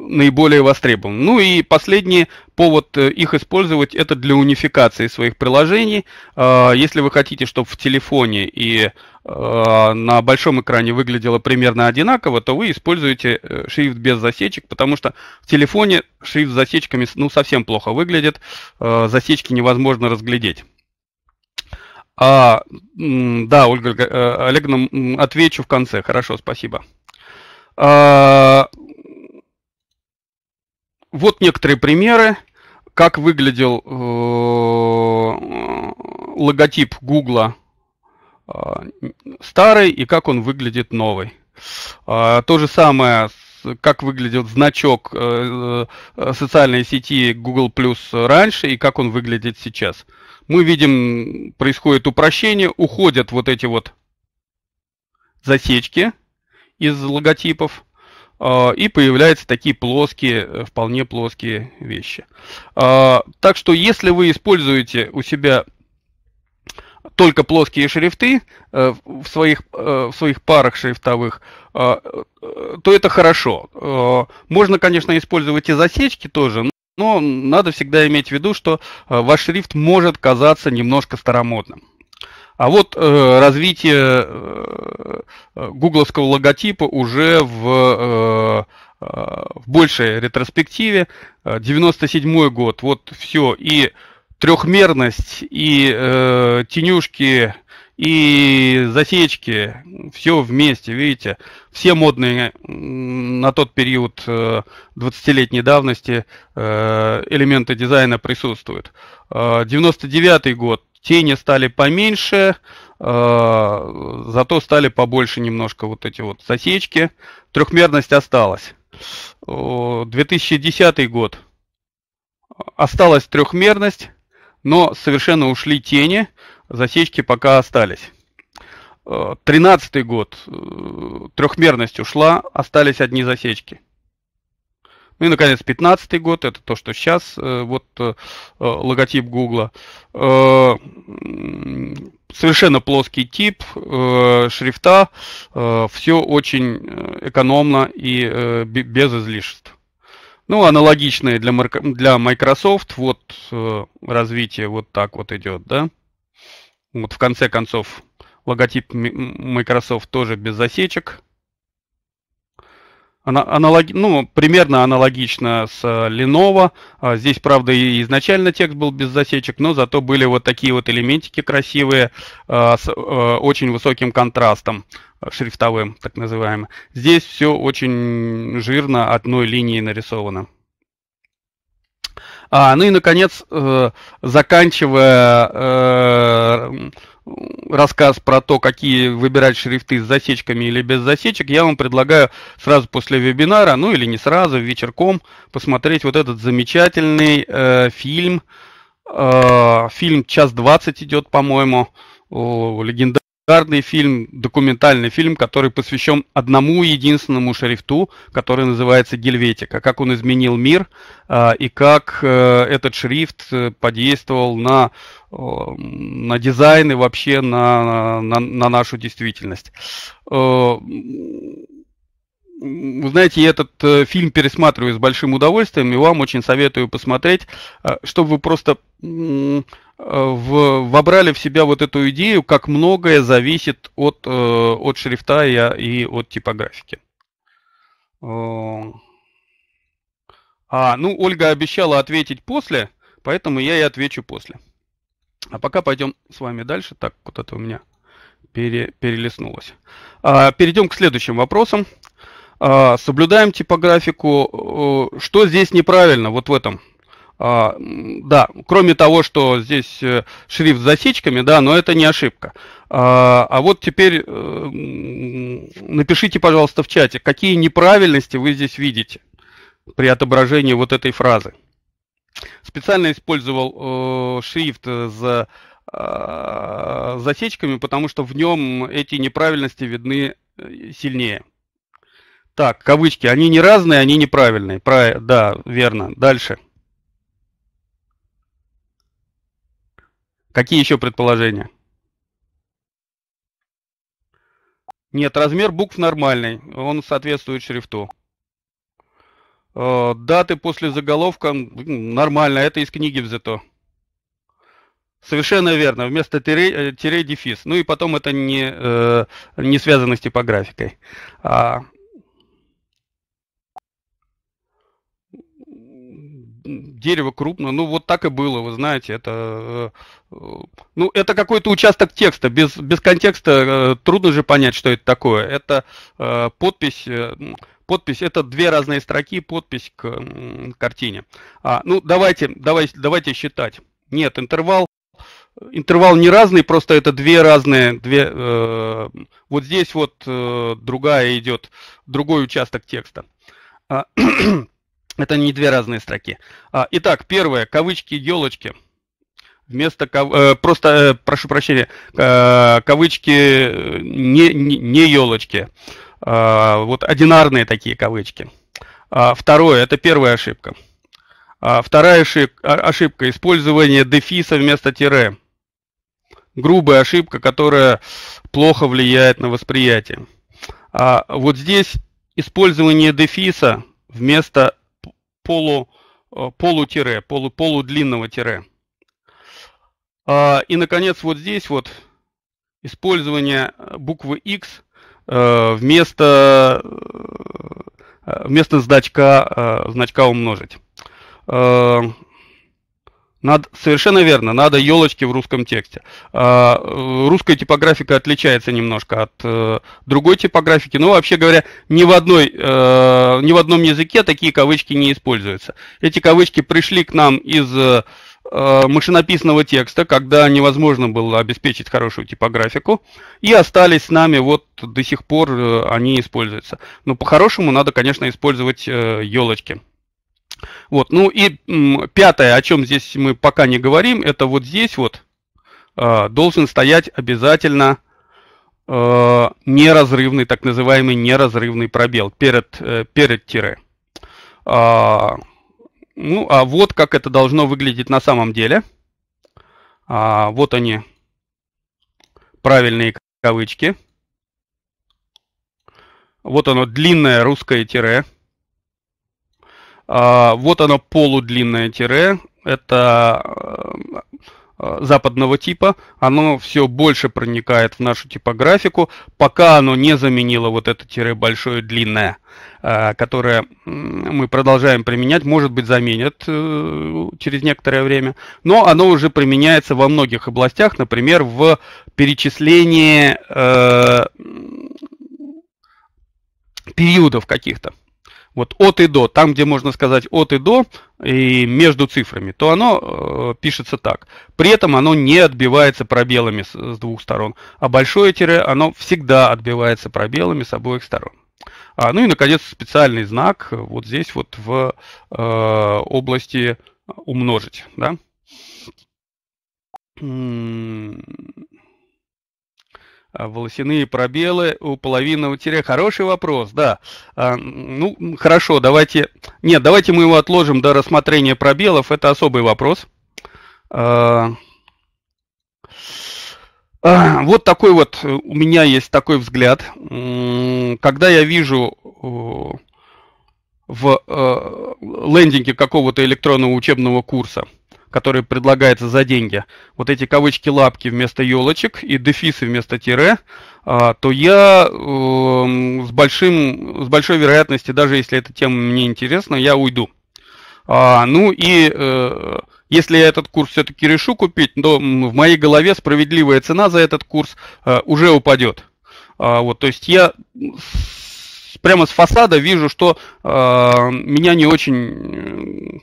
наиболее востребован. Ну и последний повод э, их использовать это для унификации своих приложений. Э, если вы хотите, чтобы в телефоне и на большом экране выглядело примерно одинаково, то вы используете шрифт без засечек, потому что в телефоне шрифт с засечками ну, совсем плохо выглядит, засечки невозможно разглядеть. А, да, Ольга Олеговна, отвечу в конце. Хорошо, спасибо. А, вот некоторые примеры, как выглядел э, логотип Гугла а, старый и как он выглядит новый. А, то же самое как выглядит значок э, э, социальной сети Google Plus раньше и как он выглядит сейчас. Мы видим, происходит упрощение, уходят вот эти вот засечки, из логотипов, а, и появляются такие плоские, э, вполне плоские вещи. А, так что если вы используете у себя только плоские шрифты э, в своих, э, в своих парах шрифтовых, а, то это хорошо. Можно, конечно, использовать и засечки тоже, но надо всегда иметь в виду, что ваш шрифт может казаться немножко старомодным. А вот э, развитие э, гугловского логотипа уже в, э, э в большей ретроспективе. 97 э, год, вот все, и трехмерность, и э, тенюшки, и засечки, все вместе, видите, все модные на тот период 20-летней э, давности элементы дизайна присутствуют. 99 год, Тени стали поменьше, э, зато стали побольше немножко вот эти вот засечки. Трехмерность осталась. 2010 год. Осталась трехмерность, но совершенно ушли тени, засечки пока остались. 13 э, год э, трехмерность ушла, остались одни засечки. Ну и, наконец, 15 год, это то, что сейчас, э, вот э, э, логотип Гугла. Совершенно плоский тип, шрифта, все очень экономно и без излишеств. Ну, аналогичные для, для Microsoft, вот развитие вот так вот идет, да. Вот в конце концов логотип Microsoft тоже без засечек. Аналоги, ну, примерно аналогично с э, Lenovo. А, здесь, правда, и изначально текст был без засечек, но зато были вот такие вот элементики красивые а, с э, очень высоким контрастом э, шрифтовым, так называемым. Здесь все очень жирно одной линией нарисовано. А, ну и, наконец, э, заканчивая э, рассказ про то, какие выбирать шрифты с засечками или без засечек, я вам предлагаю сразу после вебинара, ну или не сразу, вечерком, посмотреть вот этот замечательный э, фильм. Э, фильм «Час двадцать» идет, по-моему, легендарный шикарный фильм, документальный фильм, который посвящен одному единственному шрифту, который называется Гельветика, как он изменил мир а, и как э, этот шрифт э, подействовал на, на дизайн и вообще на, на, на нашу действительность. Э, вы знаете, я этот фильм пересматриваю с большим удовольствием, и вам очень советую посмотреть, а, чтобы вы просто в, вобрали в себя вот эту идею, как многое зависит от, э, от шрифта и, от типографики. Э, а, ну, Ольга обещала ответить после, поэтому я и отвечу после. А пока пойдем с вами дальше. Так, вот это у меня пере, перелеснулось. А, перейдем к следующим вопросам. А, соблюдаем типографику. Э, что здесь неправильно вот в этом? А, да, кроме того, что здесь э, шрифт с засечками, да, но это не ошибка. А, а вот теперь э, напишите, пожалуйста, в чате, какие неправильности вы здесь видите при отображении вот этой фразы. Специально использовал э, шрифт с э, а, засечками, потому что в нем эти неправильности видны сильнее. Так, кавычки, они не разные, они неправильные. Прав... Да, верно. Дальше. Какие еще предположения? Нет, размер букв нормальный, он соответствует шрифту. Э, даты после заголовка нормально, это из книги взято. Совершенно верно, вместо тире, э, тире дефис. Ну и потом это не, э, не связано с типографикой. А дерево крупное, Ну, вот так и было, вы знаете, это... Э, э, ну, это какой-то участок текста. Без, без контекста э, трудно же понять, что это такое. Это подпись... Подпись это две разные строки, подпись к картине. А, ну, давайте, давайте, давайте считать. Нет, интервал интервал не разный, просто это две разные, две, э, вот здесь вот э, другая идет, другой участок текста. А, Это не две разные строки. А, итак, первое, кавычки, елочки. Вместо кав... э, просто, э, прошу прощения, э, кавычки не, не, не елочки. Э, вот одинарные такие кавычки. Э, второе, это первая ошибка. Э, вторая ошиб... ошибка, использование дефиса вместо тире. Грубая ошибка, которая плохо влияет на восприятие. А вот здесь использование дефиса вместо полу, э, полу тире полу, полудлинного тире. А, и, наконец, вот здесь вот использование э, буквы X э, вместо, вместо значка, значка умножить. Над, совершенно верно, надо елочки в русском тексте. А, э, русская типографика отличается немножко от э, другой типографики, но ну, вообще говоря, ни в, одной, э, ни в одном языке такие кавычки не используются. Эти кавычки пришли к нам из э, э машинописного текста, когда невозможно было обеспечить хорошую типографику, и остались с нами, вот до сих пор э, они используются. Но ну, по-хорошему надо, конечно, использовать елочки. Вот, ну и пятое, о чем здесь мы пока не говорим, это вот здесь вот э, должен стоять обязательно э, неразрывный, так называемый неразрывный пробел перед, э, перед тире. А, ну, а вот как это должно выглядеть на самом деле. А, вот они, правильные кавычки. Вот оно, длинное русское тире. А, вот оно полудлинное тире, это э, э, западного типа, оно все больше проникает в нашу типографику, пока оно не заменило вот это тире большое длинное, э, которое мы продолжаем применять, может быть заменят через некоторое время, но оно уже применяется во многих областях, например, в перечислении периодов каких-то вот от и до, там, где можно сказать от и до, и между цифрами, то оно э, пишется так. При этом оно не отбивается пробелами с, с двух сторон, а большое тире, оно всегда отбивается пробелами с обоих сторон. А, ну и, наконец, специальный знак вот здесь вот в э, области умножить. Да? А, волосяные пробелы у половины у Хороший вопрос, да. А, ну, хорошо, давайте... Нет, давайте мы его отложим до рассмотрения пробелов. Это особый вопрос. А... А, вот такой вот э, у меня есть такой взгляд. Когда я вижу в э, лендинге какого-то электронного учебного курса – который предлагается за деньги, вот эти кавычки-лапки вместо елочек и дефисы вместо тире, а, то я эм, с, большим, с большой вероятностью, даже если эта тема мне интересна, я уйду. А, ну и э, если я этот курс все-таки решу купить, то в моей голове справедливая цена за этот курс э, уже упадет. А, вот, то есть я прямо с фасада вижу, что э, меня не очень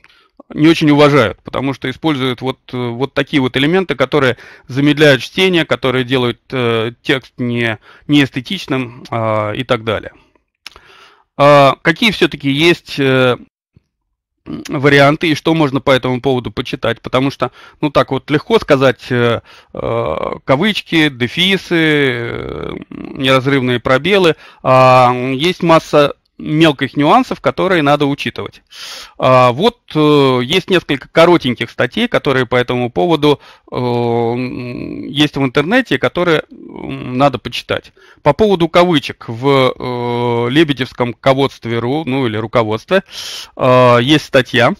не очень уважают, потому что используют вот, э, вот такие вот элементы, которые замедляют чтение, которые делают э, текст не, неэстетичным э, и так далее. Э, какие все-таки есть э, варианты и что можно по этому поводу почитать, потому что, ну так вот, легко сказать э, э кавычки, дефисы, э, неразрывные пробелы, а есть масса мелких нюансов, которые надо учитывать. А, вот э, есть несколько коротеньких статей, которые по этому поводу э, есть в интернете, которые надо почитать. По поводу кавычек в э, Лебедевском руководстве, ну или руководстве, а, есть статья,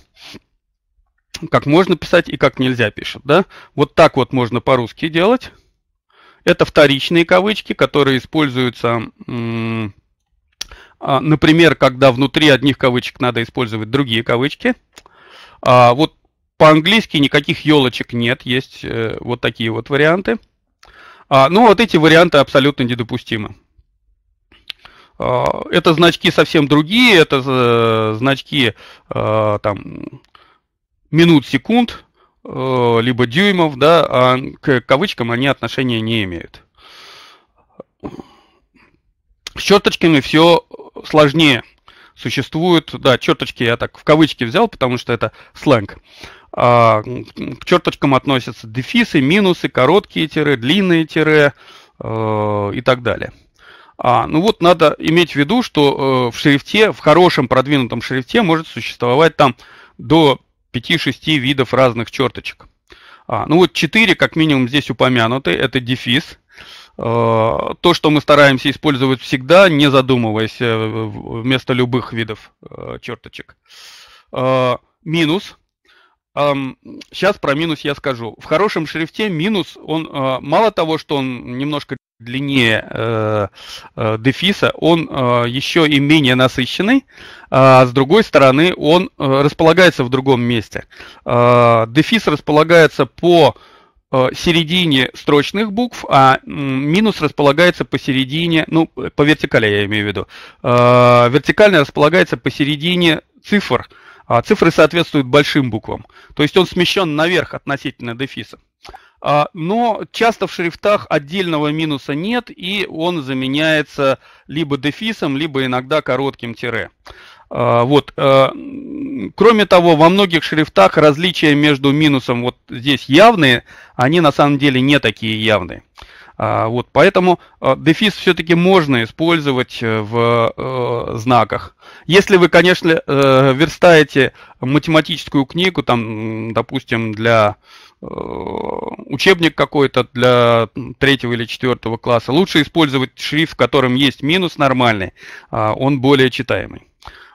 как можно писать и как нельзя пишут, Да? Вот так вот можно по-русски делать. Это вторичные кавычки, которые используются а, например, когда внутри одних кавычек надо использовать другие кавычки. А, вот по-английски никаких елочек нет, есть э, вот такие вот варианты. А, Но ну, вот эти варианты абсолютно недопустимы. Это значки совсем другие, это э, значки э, там, минут, секунд, либо дюймов, да, а к кавычкам они отношения не имеют. С черточками все сложнее. Существуют, да, черточки я так в кавычки взял, потому что это сленг. А, к черточкам относятся дефисы, минусы, короткие тире, длинные тире э, и так далее. А, ну вот надо иметь в виду, что э, в шрифте, в хорошем продвинутом шрифте может существовать там до 5-6 видов разных черточек. А, ну вот 4 как минимум здесь упомянуты. Это дефис, Э, то, что мы стараемся использовать всегда, не задумываясь, э, вместо любых видов э, черточек. Минус. Сейчас про минус я скажу. В хорошем шрифте минус, он мало того, что он немножко длиннее дефиса, он еще и менее насыщенный, а с другой стороны он располагается в другом месте. дефис располагается по Э, середине строчных букв, а минус располагается посередине, ну, по вертикали я имею в виду, э, вертикально располагается посередине цифр. а Цифры соответствуют большим буквам. То есть он смещен наверх относительно дефиса. А, но часто в шрифтах отдельного минуса нет, и он заменяется либо дефисом, либо иногда коротким тире. А, вот. Э, кроме того, во многих шрифтах различия между минусом вот здесь явные, они на самом деле не такие явные. А, вот, поэтому э, дефис все-таки можно использовать э, в знаках. Если вы, конечно, верстаете математическую книгу, там, допустим, для учебник какой-то для третьего или четвертого класса, лучше использовать шрифт, в котором есть минус нормальный, а он более читаемый.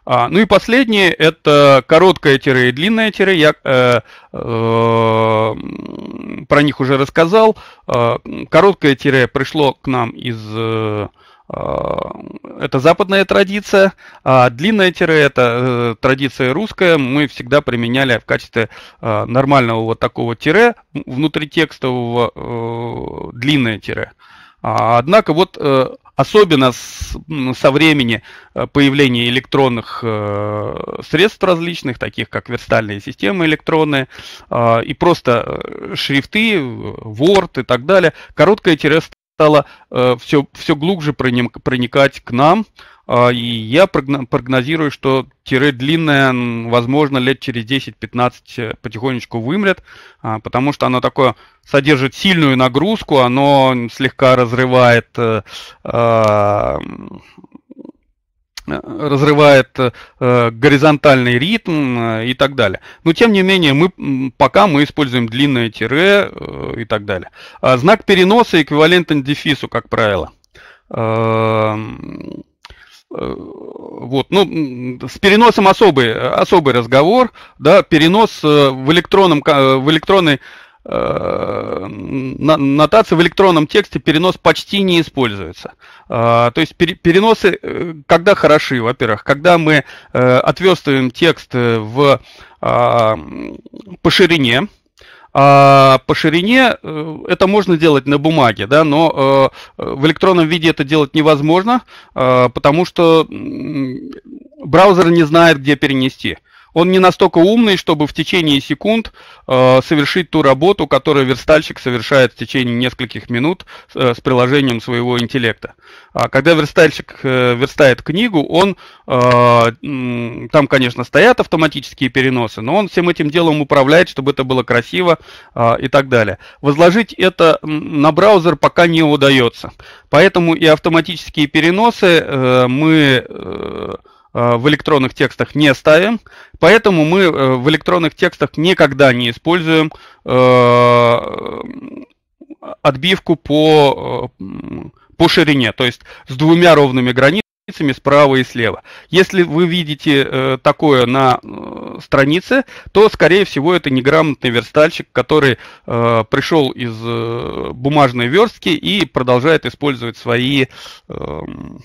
А, ну и последнее это короткое тире и длинное тире. Я э, э, про них уже рассказал. Э, короткое тире пришло к нам из э, а, это западная традиция, а длинное тире это э, традиция русская. Мы всегда применяли в качестве а, нормального вот такого тире внутри текстового э, длинное тире. Э, а, однако вот э, особенно с, со времени э, появления электронных э, средств различных, таких как верстальные системы электронные, и просто шрифты, Word и так далее, короткое тире стало все, э, все глубже проникать к нам. А, и я прогнозирую, что тире длинное, возможно, лет через 10-15 э, потихонечку вымрет, а, потому что оно такое содержит сильную нагрузку, оно слегка разрывает э, а, разрывает э, горизонтальный ритм э, и так далее. Но тем не менее, мы, пока мы используем длинное тире э, и так далее. А знак переноса эквивалентен дефису, как правило. Эм, вот, ну, с переносом особый, особый разговор, да, перенос в электронном, в электронной Э, нотации в электронном тексте перенос почти не используется. Э, то есть переносы, э, когда хороши, во-первых, когда мы отверстываем текст в, а, по ширине, а по ширине это можно делать на бумаге, да, но в электронном виде это делать невозможно, потому что браузер не знает, где перенести он не настолько умный, чтобы в течение секунд э, совершить ту работу, которую верстальщик совершает в течение нескольких минут э, с приложением своего интеллекта. А когда верстальщик э, верстает книгу, он э, там, конечно, стоят автоматические переносы, но он всем этим делом управляет, чтобы это было красиво э, и так далее. Возложить это на браузер пока не удается, поэтому и автоматические переносы э, мы э, Э, в электронных текстах не ставим, поэтому мы э, в электронных текстах никогда не используем э, отбивку по, по ширине, то есть с двумя ровными границами справа и слева. Если вы видите такое на странице, то, скорее всего, это неграмотный верстальщик, который пришел из бумажной верстки и продолжает использовать свои эм,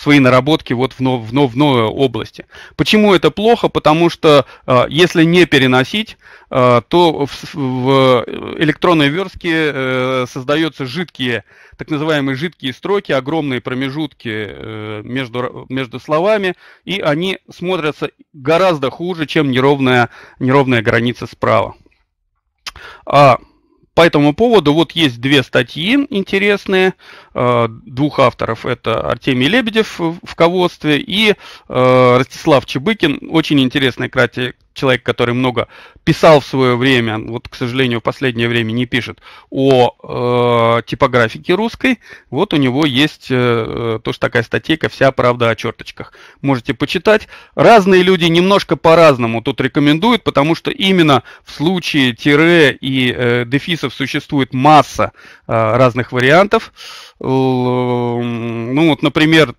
свои наработки вот в, нов, в, нов, в новой области. Почему это плохо? Потому что э, если не переносить, э, то в, в электронной верстке э, создаются жидкие, так называемые жидкие строки, огромные промежутки э, между, между словами, и они смотрятся гораздо хуже, чем неровная, неровная граница справа. А, по этому поводу вот есть две статьи интересные э, двух авторов. Это Артемий Лебедев в ководстве и э, Ростислав Чебыкин. Очень интересная кстати, человек, который много писал в свое время, вот, к сожалению, в последнее время не пишет, о э, типографике русской, вот у него есть э, э, тоже такая статейка «Вся правда о черточках». Можете почитать. Разные люди немножко по-разному тут рекомендуют, потому что именно в случае тире и э, дефисов существует масса э, разных вариантов. Э, ну вот, например,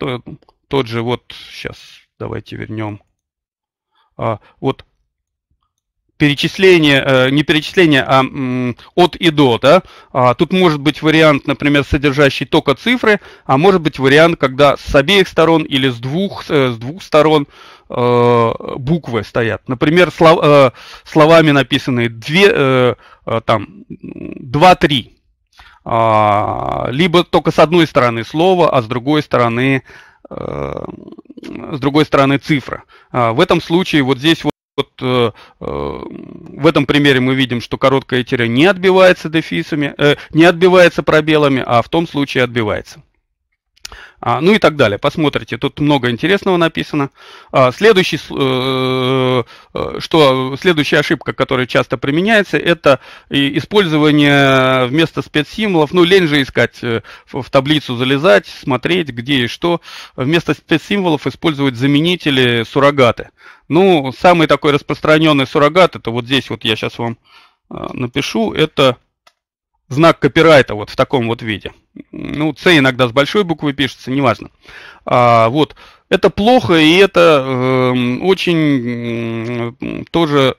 тот же вот, сейчас давайте вернем. А, вот перечисление, э, не перечисление, а от и до, да, а, тут может быть вариант, например, содержащий только цифры, а может быть вариант, когда с обеих сторон или с двух, э, с двух сторон э, буквы стоят. Например, слов, словами написаны две, э, там, два-три. А, либо только с одной стороны слово, а с другой стороны с другой стороны цифра. А, в этом случае вот здесь вот вот э, э, в этом примере мы видим, что короткая тире не отбивается дефисами, э, не отбивается пробелами, а в том случае отбивается. А, ну и так далее. Посмотрите, тут много интересного написано. А, следующий, э, э, что, следующая ошибка, которая часто применяется, это использование вместо спецсимволов, ну лень же искать э, в таблицу залезать, смотреть, где и что. Вместо спецсимволов использовать заменители, суррогаты. Ну, самый такой распространенный суррогат, это вот здесь вот я сейчас вам напишу, это знак копирайта вот в таком вот виде ну, С иногда с большой буквы пишется, неважно. А, вот, это плохо, и это э, очень э, тоже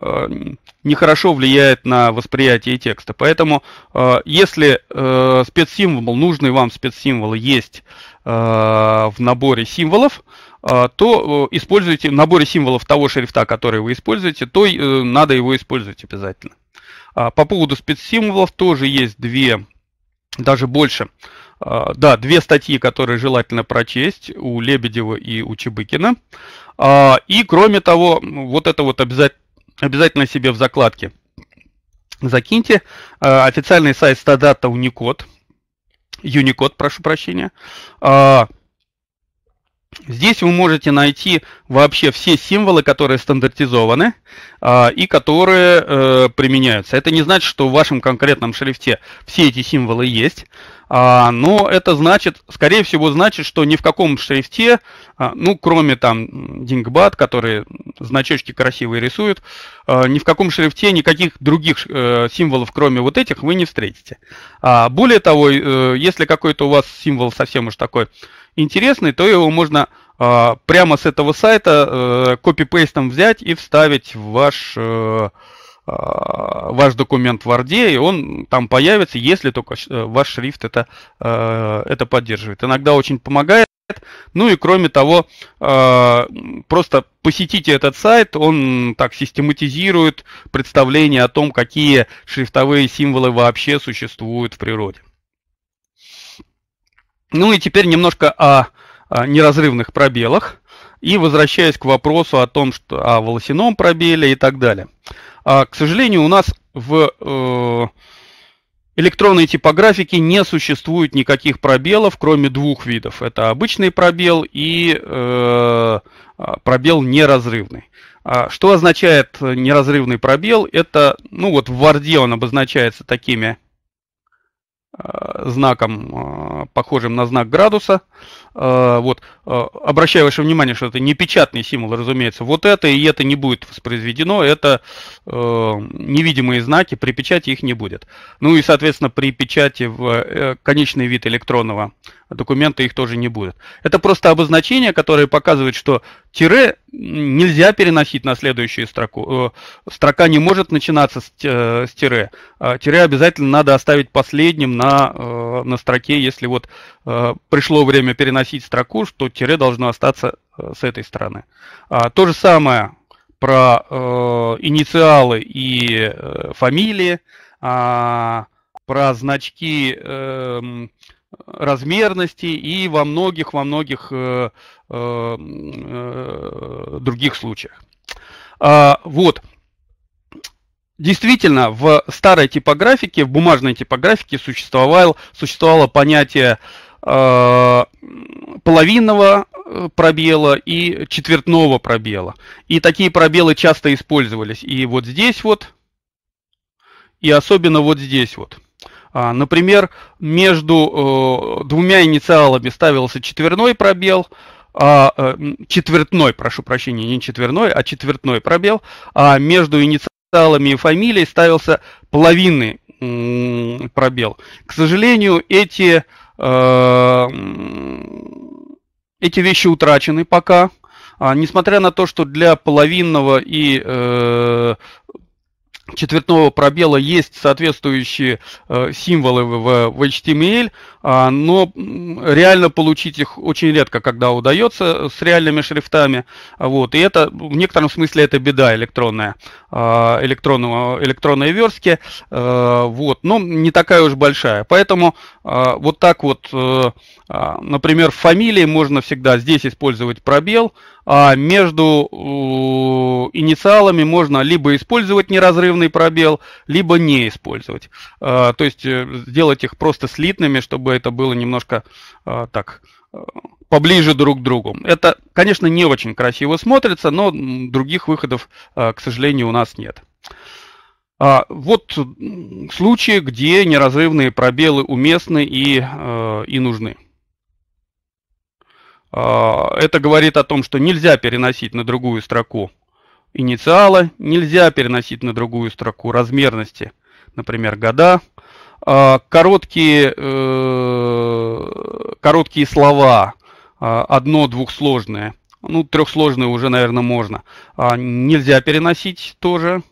э, нехорошо влияет на восприятие текста. Поэтому, э, если э, спецсимвол, нужный вам спецсимвол есть э, в наборе символов, э, то э, используйте в наборе символов того шрифта, который вы используете, то э, надо его использовать обязательно. А, по поводу спецсимволов тоже есть две даже больше. А, да, две статьи, которые желательно прочесть у Лебедева и у Чебыкина. А, и кроме того, вот это вот обязательно себе в закладке закиньте. А, официальный сайт Стадата Unicode, Unicode, прошу прощения. Здесь вы можете найти вообще все символы, которые стандартизованы а, и которые э, применяются. Это не значит, что в вашем конкретном шрифте все эти символы есть. А, но это значит, скорее всего, значит, что ни в каком шрифте, а, ну, кроме там Дингбад, которые значочки красивые рисуют, а, ни в каком шрифте никаких других а, символов, кроме вот этих, вы не встретите. А, более того, а, если какой-то у вас символ совсем уж такой интересный, то его можно а, прямо с этого сайта а, копипейстом взять и вставить в ваш... А, Э, ваш документ в Варде, и он там появится, если только э, ваш шрифт это, э, это поддерживает. Иногда очень помогает. Ну и кроме того, просто посетите этот сайт, он так систематизирует представление о том, какие шрифтовые символы вообще существуют в природе. Ну и теперь немножко о, о неразрывных пробелах и возвращаясь к вопросу о том, что о волосяном пробеле и так далее. А, к сожалению, у нас в э, электронной типографике не существует никаких пробелов, кроме двух видов. Это обычный пробел и э, а, пробел неразрывный. А что означает э, неразрывный пробел? Это, ну вот в Варде он обозначается такими а, знаком, похожим на знак градуса. Э, вот, э, обращаю ваше внимание, что это не печатный символ, разумеется, вот это и это не будет воспроизведено, это э, невидимые знаки, при печати их не будет. Ну и, соответственно, при печати в конечный вид электронного документа их тоже не будет. Это просто обозначение, которое показывает, что тире нельзя переносить на следующую строку. Э, строка не может начинаться с, с тире. А тире обязательно надо оставить последним на, э, на строке, если вот э, пришло время переносить строку, что тире должно остаться с этой стороны. А то же самое про инициалы и фамилии, а, про значки эм, размерности и во многих, во многих э, э, э, других случаях. А, вот. Действительно, в старой типографике, в бумажной типографике существовало, существовало понятие э, половинного пробела и четвертного пробела. И такие пробелы часто использовались и вот здесь вот, и особенно вот здесь вот. А, например, между э, двумя инициалами ставился четверной пробел, а, э, четвертной, прошу прощения, не четверной, а четвертной пробел, а между инициалами и фамилией ставился половинный пробел. К сожалению, эти, э, эти вещи утрачены пока. А, несмотря на то, что для половинного и четвертного пробела есть соответствующие э, символы в, в HTML, э, а, но реально получить их очень редко, когда удается с реальными шрифтами. Вот, и это в некотором смысле это беда электронная, э, электронного, электронной верстки. Э, вот, но не такая уж большая. Поэтому э, вот так вот, э, например, в фамилии можно всегда здесь использовать пробел, а между инициалами можно либо использовать неразрывный пробел, либо не использовать. А, то есть э, сделать их просто слитными, чтобы это было немножко а, так э, поближе друг к другу. Это, конечно, не очень красиво смотрится, но других выходов, а, к сожалению, у нас нет. Вот случаи, где неразрывные пробелы уместны и, э, и нужны. А, это говорит о том, что нельзя переносить на другую строку инициалы, нельзя переносить на другую строку размерности, например, года. А, короткие, э, короткие слова, а, одно-двухсложные, ну, трехсложные уже, наверное, можно. Нельзя переносить тоже.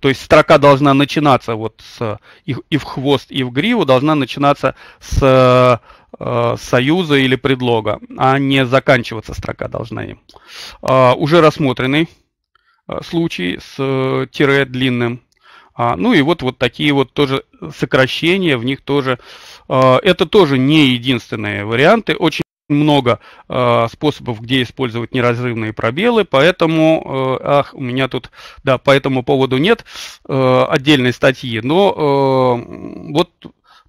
То есть строка должна начинаться вот с и, и в хвост, и в гриву, должна начинаться с Э, союза или предлога, а не заканчиваться строка должна им. А, уже рассмотренный э, случай с э, тире длинным. А, ну и вот, вот такие вот тоже сокращения в них тоже. Это тоже не единственные варианты. Очень много способов, где использовать неразрывные пробелы, поэтому, ах, у меня тут, да, по этому поводу нет отдельной статьи, но вот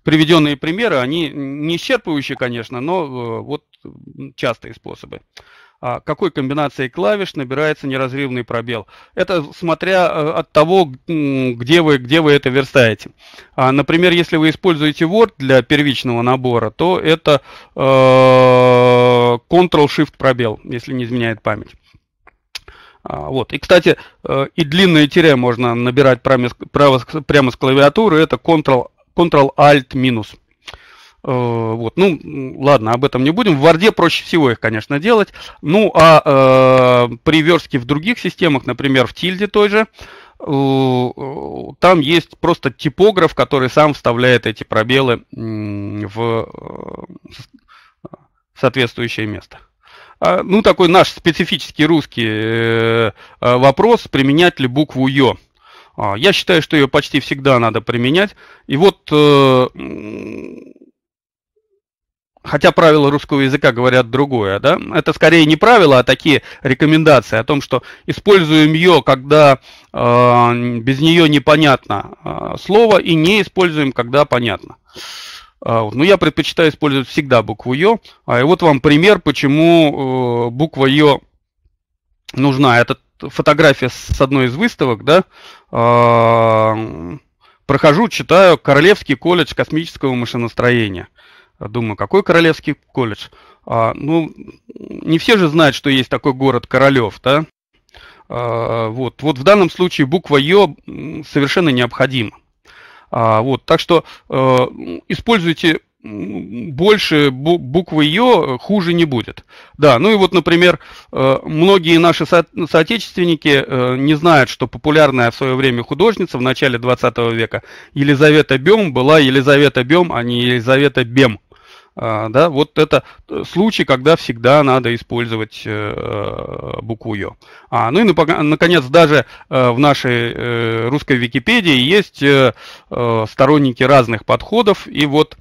приведенные примеры, они не исчерпывающие, конечно, но э, вот частые способы. А какой комбинацией клавиш набирается неразрывный пробел. Это смотря э, от того, где вы, где вы это верстаете. А, например, если вы используете Word для первичного набора, то это э, Ctrl-Shift пробел, если не изменяет память. А, вот. И, кстати, э, и длинное тире можно набирать прямо с клавиатуры. Это Ctrl Ctrl-Alt минус. Э, вот, ну, ладно, об этом не будем. В Варде проще всего их, конечно, делать. Ну, а э, при верстке в других системах, например, в Тильде той же, э, там есть просто типограф, который сам вставляет эти пробелы э, в соответствующее место. А, ну, такой наш специфический русский э, э вопрос, применять ли букву «ё». А, я считаю, что ее почти всегда надо применять. И вот, э, хотя правила русского языка говорят другое, да, это скорее не правила, а такие рекомендации о том, что используем ее, когда э, без нее непонятно э, слово, и не используем, когда понятно. А, Но ну, я предпочитаю использовать всегда букву «ё». А, и вот вам пример, почему буква «ё» нужна. Это фотография с одной из выставок, да, а, прохожу, читаю Королевский колледж космического машиностроения. Думаю, какой Королевский колледж? А, ну, не все же знают, что есть такой город Королев, да? А, вот. вот в данном случае буква Ё совершенно необходима. вот, так что э, используйте больше буквы Ё хуже не будет. Да, ну и вот, например, э, многие наши со соотечественники э, не знают, что популярная в свое время художница в начале 20 века Елизавета Бем была Елизавета Бем, а не Елизавета Бем. А, да, вот это э, случай, когда всегда надо использовать э, э, букву Ё. А, ну и, наконец, даже в нашей русской Википедии есть сторонники разных подходов. И вот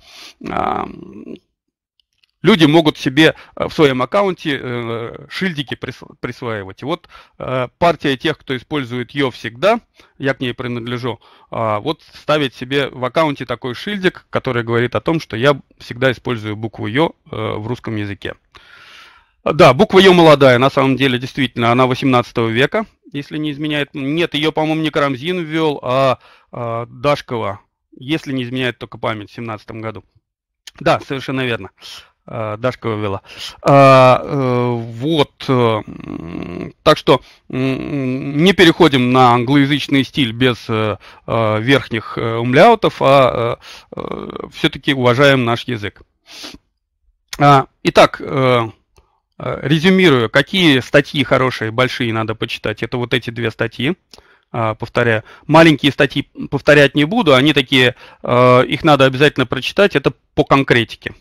люди могут себе э, в своем аккаунте э, шильдики присваивать. вот э, партия тех, кто использует ее всегда, я к ней принадлежу, а, вот ставить себе в аккаунте такой шильдик, который говорит о том, что я всегда использую букву «ё» в русском языке. Да, буква Ё молодая, на самом деле, действительно, она 18 века, если не изменяет. Нет, ее, по-моему, не Карамзин ввел, а, а Дашкова, если не изменяет только память, в 17 году. Да, совершенно верно. А, Э, Дашка вывела. А, э, вот. Э, так что не переходим на англоязычный стиль без верхних умляутов, а все-таки уважаем наш язык. А, итак, резюмирую, какие статьи хорошие, большие надо почитать. Это вот эти две статьи а, повторяю. Маленькие статьи повторять не буду, они такие, их надо обязательно прочитать, это по конкретике.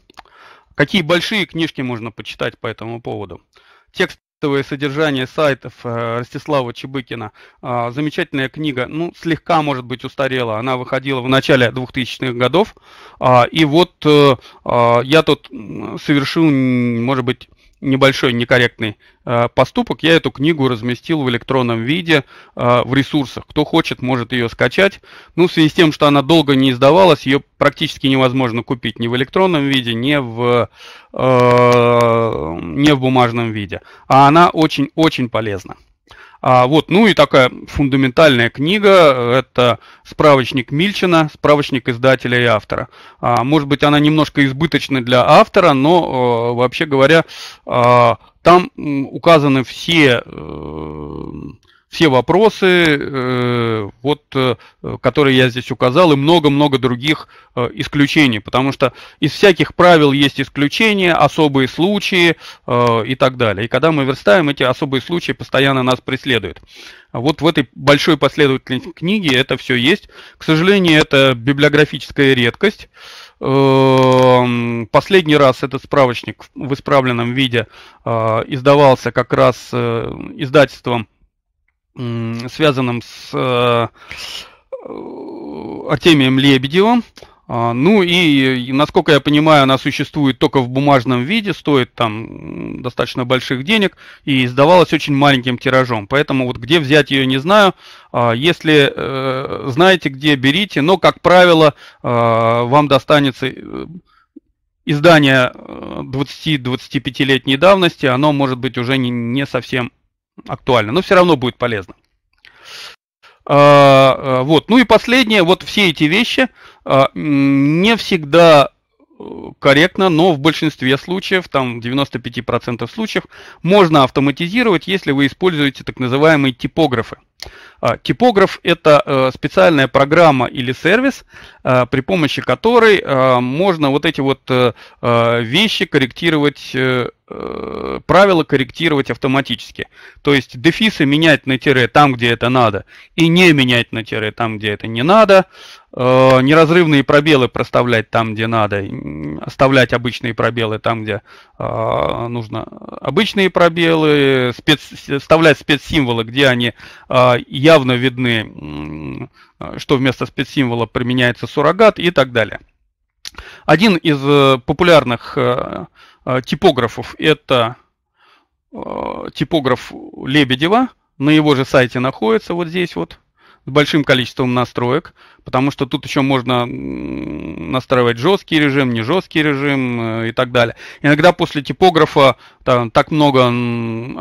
Какие большие книжки можно почитать по этому поводу? текстовое содержание сайтов э, Ростислава Чебыкина. А, замечательная книга, ну, слегка, может быть, устарела. Она выходила в начале 2000-х годов. А, и вот э, а, я тут совершил, может быть, небольшой некорректный э, поступок. Я эту книгу разместил в электронном виде э, в ресурсах. Кто хочет, может ее скачать. Ну, в связи с тем, что она долго не издавалась, ее практически невозможно купить ни в электронном виде, ни в, э, не в бумажном виде. А она очень-очень полезна. А, вот, ну и такая фундаментальная книга, это справочник Мильчина, справочник издателя и автора. А, может быть, она немножко избыточна для автора, но, э, вообще говоря, э, там указаны все... Э, все вопросы, э, вот, э, которые я здесь указал, и много-много других э, исключений, потому что из всяких правил есть исключения, особые случаи и так далее. И когда мы верстаем, эти особые случаи постоянно нас преследуют. Вот в этой большой последовательности книги это все есть. К сожалению, это библиографическая редкость. Последний раз этот справочник в исправленном виде издавался как раз издательством связанном с э, э, Артемием Лебедевым. А, ну и, насколько я понимаю, она существует только в бумажном виде, стоит там достаточно больших денег и издавалась очень маленьким тиражом. Поэтому вот где взять ее, не знаю. А, если э, знаете, где берите, но, как правило, а, вам достанется издание 20-25-летней давности, оно может быть уже не совсем актуально, но все равно будет полезно. А, а, вот. Ну и последнее, вот все эти вещи а, не всегда э, корректно, но в большинстве случаев, там в 95% случаев, можно автоматизировать, если вы используете так называемые типографы. Типограф – это э, специальная программа или сервис, при помощи которой можно вот эти вот э, вещи корректировать э, правила корректировать автоматически. То есть дефисы менять на тире там, где это надо, и не менять на тире там, где это не надо. Э, неразрывные пробелы проставлять там, где надо, оставлять обычные пробелы там, где э, нужно обычные пробелы, спец, вставлять спецсимволы, где они э, явно видны, э, что вместо спецсимвола применяется суррогат и так далее. Один из э, популярных э, Э, типографов. Это э, типограф Лебедева, на его же сайте находится вот здесь вот, с большим количеством настроек, потому что тут еще можно настраивать жесткий режим, не жесткий режим э, и так далее. Иногда после типографа там, так много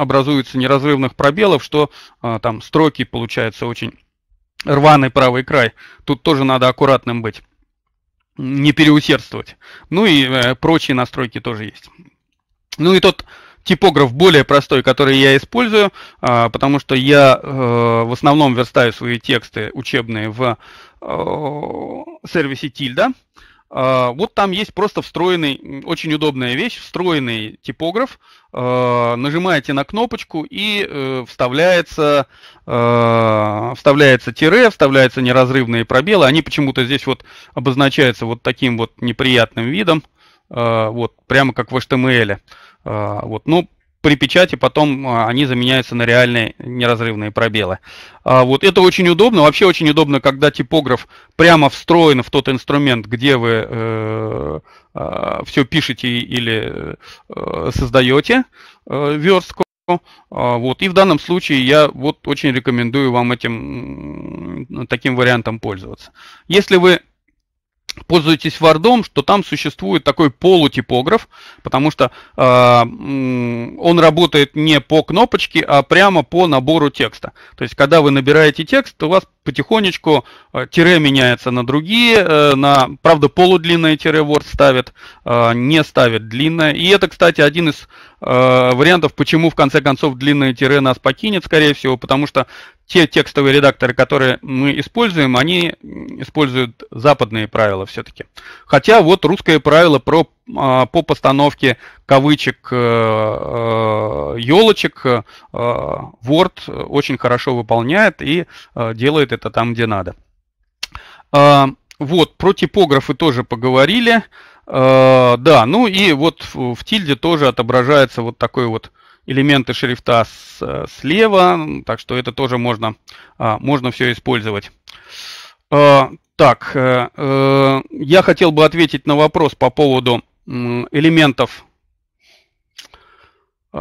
образуется неразрывных пробелов, что там строки получаются очень рваный правый край. Тут тоже надо аккуратным быть не переусердствовать. Ну и э, прочие настройки тоже есть. Ну и тот типограф более простой, который я использую, э, потому что я э, в основном верстаю свои тексты учебные в э, сервисе Tilda. Э, а, вот там есть просто встроенный, очень удобная вещь, встроенный типограф. А, нажимаете на кнопочку и э, вставляется, а, вставляется тире, вставляются неразрывные пробелы. Они почему-то здесь вот обозначаются вот таким вот неприятным видом. Вот, прямо как в HTML. Вот, но ну, при печати потом э, они заменяются на реальные неразрывные пробелы. А вот это очень удобно. Вообще очень удобно, когда типограф прямо встроен в тот инструмент, где вы э, э, все пишете или создаете верстку. А вот. И в данном случае я вот очень рекомендую вам этим таким вариантом пользоваться. Если вы пользуетесь вардом, что там существует такой полутипограф, потому что э, он работает не по кнопочке, а прямо по набору текста. То есть, когда вы набираете текст, то у вас потихонечку э, тире меняется на другие, э, на, правда, полудлинное тире Word ставит, э, не ставит длинное. И это, кстати, один из э, вариантов, почему, в конце концов, длинное тире нас покинет, скорее всего, потому что те текстовые редакторы, которые мы используем, они используют западные правила все-таки. Хотя вот русское правило про, а, по постановке кавычек елочек э, э, э, Word очень хорошо выполняет и делает это там, где надо. А, вот, про типографы тоже поговорили. Э, да, ну и вот в тильде тоже отображается вот такой вот элементы шрифта с, э, слева, так что это тоже можно, а, можно все использовать. Э, так, я хотел бы ответить на вопрос по поводу элементов,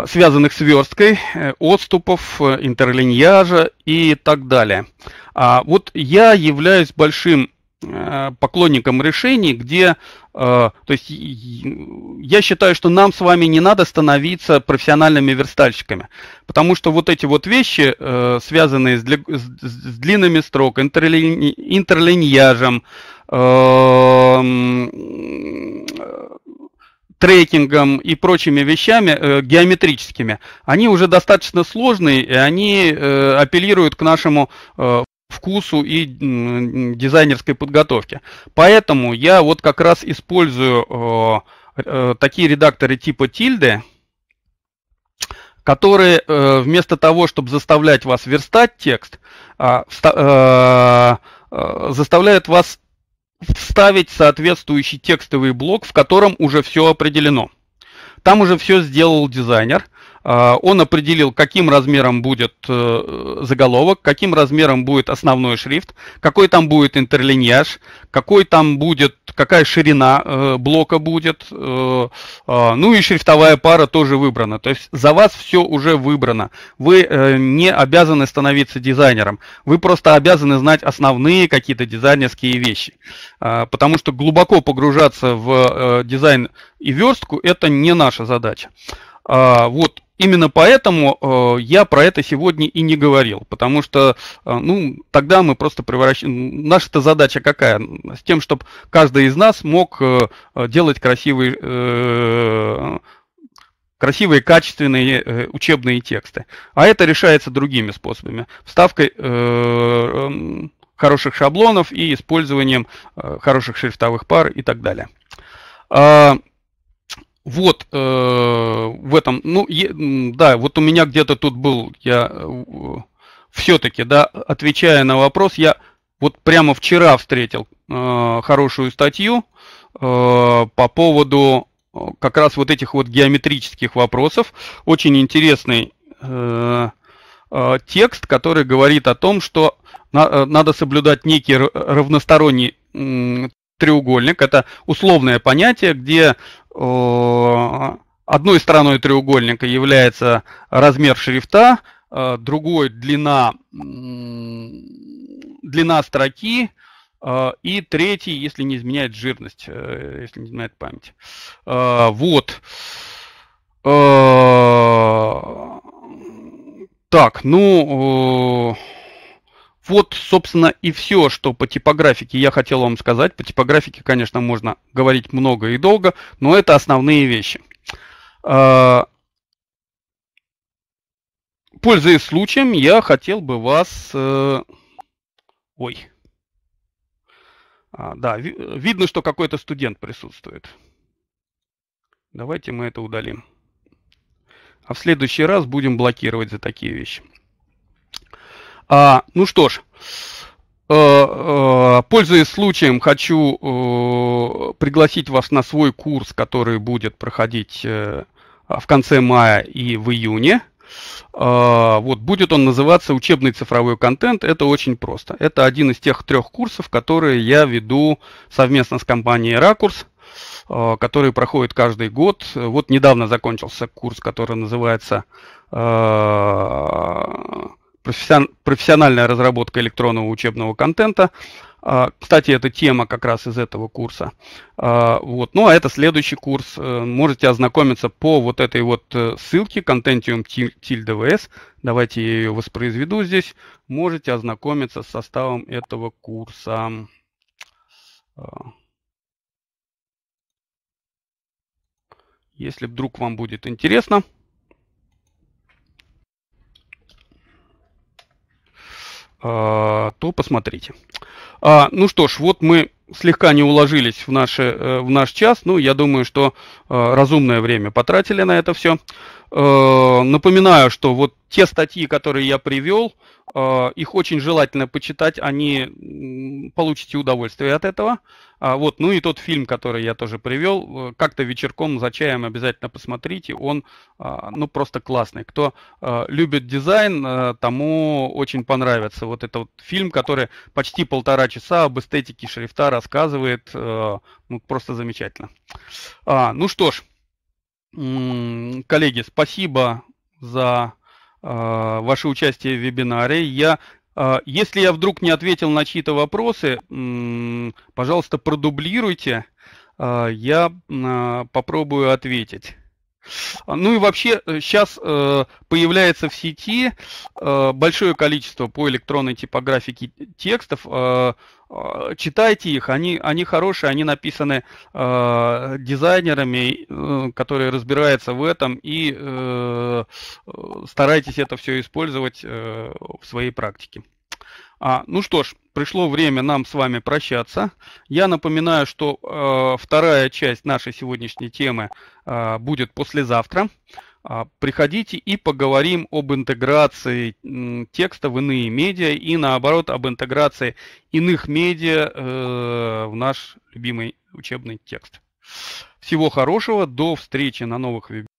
связанных с версткой, отступов, интерлиньяжа и так далее. А вот я являюсь большим Э, поклонникам решений, где, э, то есть я считаю, что нам с вами не надо становиться профессиональными верстальщиками, потому что вот эти вот вещи, э, связанные с, длинными строк, интерлиньяжем, трекингом и прочими вещами э, геометрическими, они уже достаточно сложные, и они э, апеллируют к нашему э, вкусу и дизайнерской подготовке. Поэтому я вот как раз использую э, э, такие редакторы типа тильды, которые э, вместо того, чтобы заставлять вас верстать текст, а, заставляют вас вставить соответствующий текстовый блок, в котором уже все определено. Там уже все сделал дизайнер – а, он определил, каким размером будет э, заголовок, каким размером будет основной шрифт, какой там будет интерлиньяж, какой там будет, какая ширина э, блока будет. Э, а, ну и шрифтовая пара тоже выбрана. То есть за вас все уже выбрано. Вы не обязаны становиться дизайнером. Вы просто обязаны знать основные какие-то дизайнерские вещи. А, потому что глубоко погружаться в дизайн и верстку – это не наша задача. Вот Именно поэтому э, я про это сегодня и не говорил, потому что, э, ну, тогда мы просто превращаем... Наша-то задача какая? С тем, чтобы каждый из нас мог э, делать красивые... Э, красивые, качественные э, учебные тексты. А это решается другими способами. Вставкой э, э, хороших шаблонов и использованием э, хороших шрифтовых пар и так далее. А, вот э, в этом, ну е, да, вот у меня где-то тут был, я э, все-таки, да, отвечая на вопрос, я вот прямо вчера встретил э, хорошую статью э, по поводу э, как раз вот этих вот геометрических вопросов. Очень интересный э, э, текст, который говорит о том, что на, э, надо соблюдать некий равносторонний треугольник. Это условное понятие, где э, одной стороной треугольника является размер шрифта, э, другой длина, длина строки, э, и третий, если не изменяет жирность, если не изменяет память. Вот. Так, ну... Вот, собственно, и все, что по типографике я хотел вам сказать. По типографике, конечно, можно говорить много и долго, но это основные вещи. А, пользуясь случаем, я хотел бы вас... Э, ой. А, да, видно, что какой-то студент присутствует. Давайте мы это удалим. А в следующий раз будем блокировать за такие вещи. А, ну что ж, э, э, Пользуясь случаем, хочу э, пригласить вас на свой курс, который будет проходить в конце мая и в июне. Вот будет он называться «Учебный цифровой контент». Это очень просто. Это один из тех трех курсов, которые я веду совместно с компанией «Ракурс», которые проходят каждый год. Вот недавно закончился курс, который называется профессиональная разработка электронного учебного контента. А, кстати, это тема как раз из этого курса. А, вот. Ну, а это следующий курс. Э, можете ознакомиться по вот этой вот э, ссылке Contentium TILDVS. Давайте я ее воспроизведу здесь. Можете ознакомиться с составом этого курса. А. Если вдруг вам будет интересно. А, то посмотрите. А, ну что ж, вот мы слегка не уложились в, наши, э, в наш час, ну, я думаю, что э, разумное время потратили на это все. Э, напоминаю, что вот те статьи, которые я привел, э, их очень желательно почитать, они получите удовольствие от этого. А, вот, ну и тот фильм, который я тоже привел, э, как-то вечерком за чаем обязательно посмотрите, он, а, ну, просто классный. Кто любит дизайн, тому очень понравится. Вот этот вот фильм, который почти полтора часа об эстетике шрифта рассказывает, ну, просто замечательно. А, ну что ж, Коллеги, спасибо за э, ваше участие в вебинаре. Я, э, если я вдруг не ответил на чьи-то вопросы, пожалуйста, продублируйте, э, я попробую ответить. Ну и вообще сейчас э, появляется в сети э, большое количество по электронной типографике текстов. Э, Э, читайте их, они, они хорошие, они написаны э, дизайнерами, э, которые разбираются в этом, и э, э старайтесь это все использовать э, в своей практике. А, ну что ж, пришло время нам с вами прощаться. Я напоминаю, что э, вторая часть нашей сегодняшней темы э, будет послезавтра. А, приходите и поговорим об интеграции текста в иные медиа и наоборот об интеграции иных медиа э, в наш любимый учебный текст. Всего хорошего, до встречи на новых вебинарах.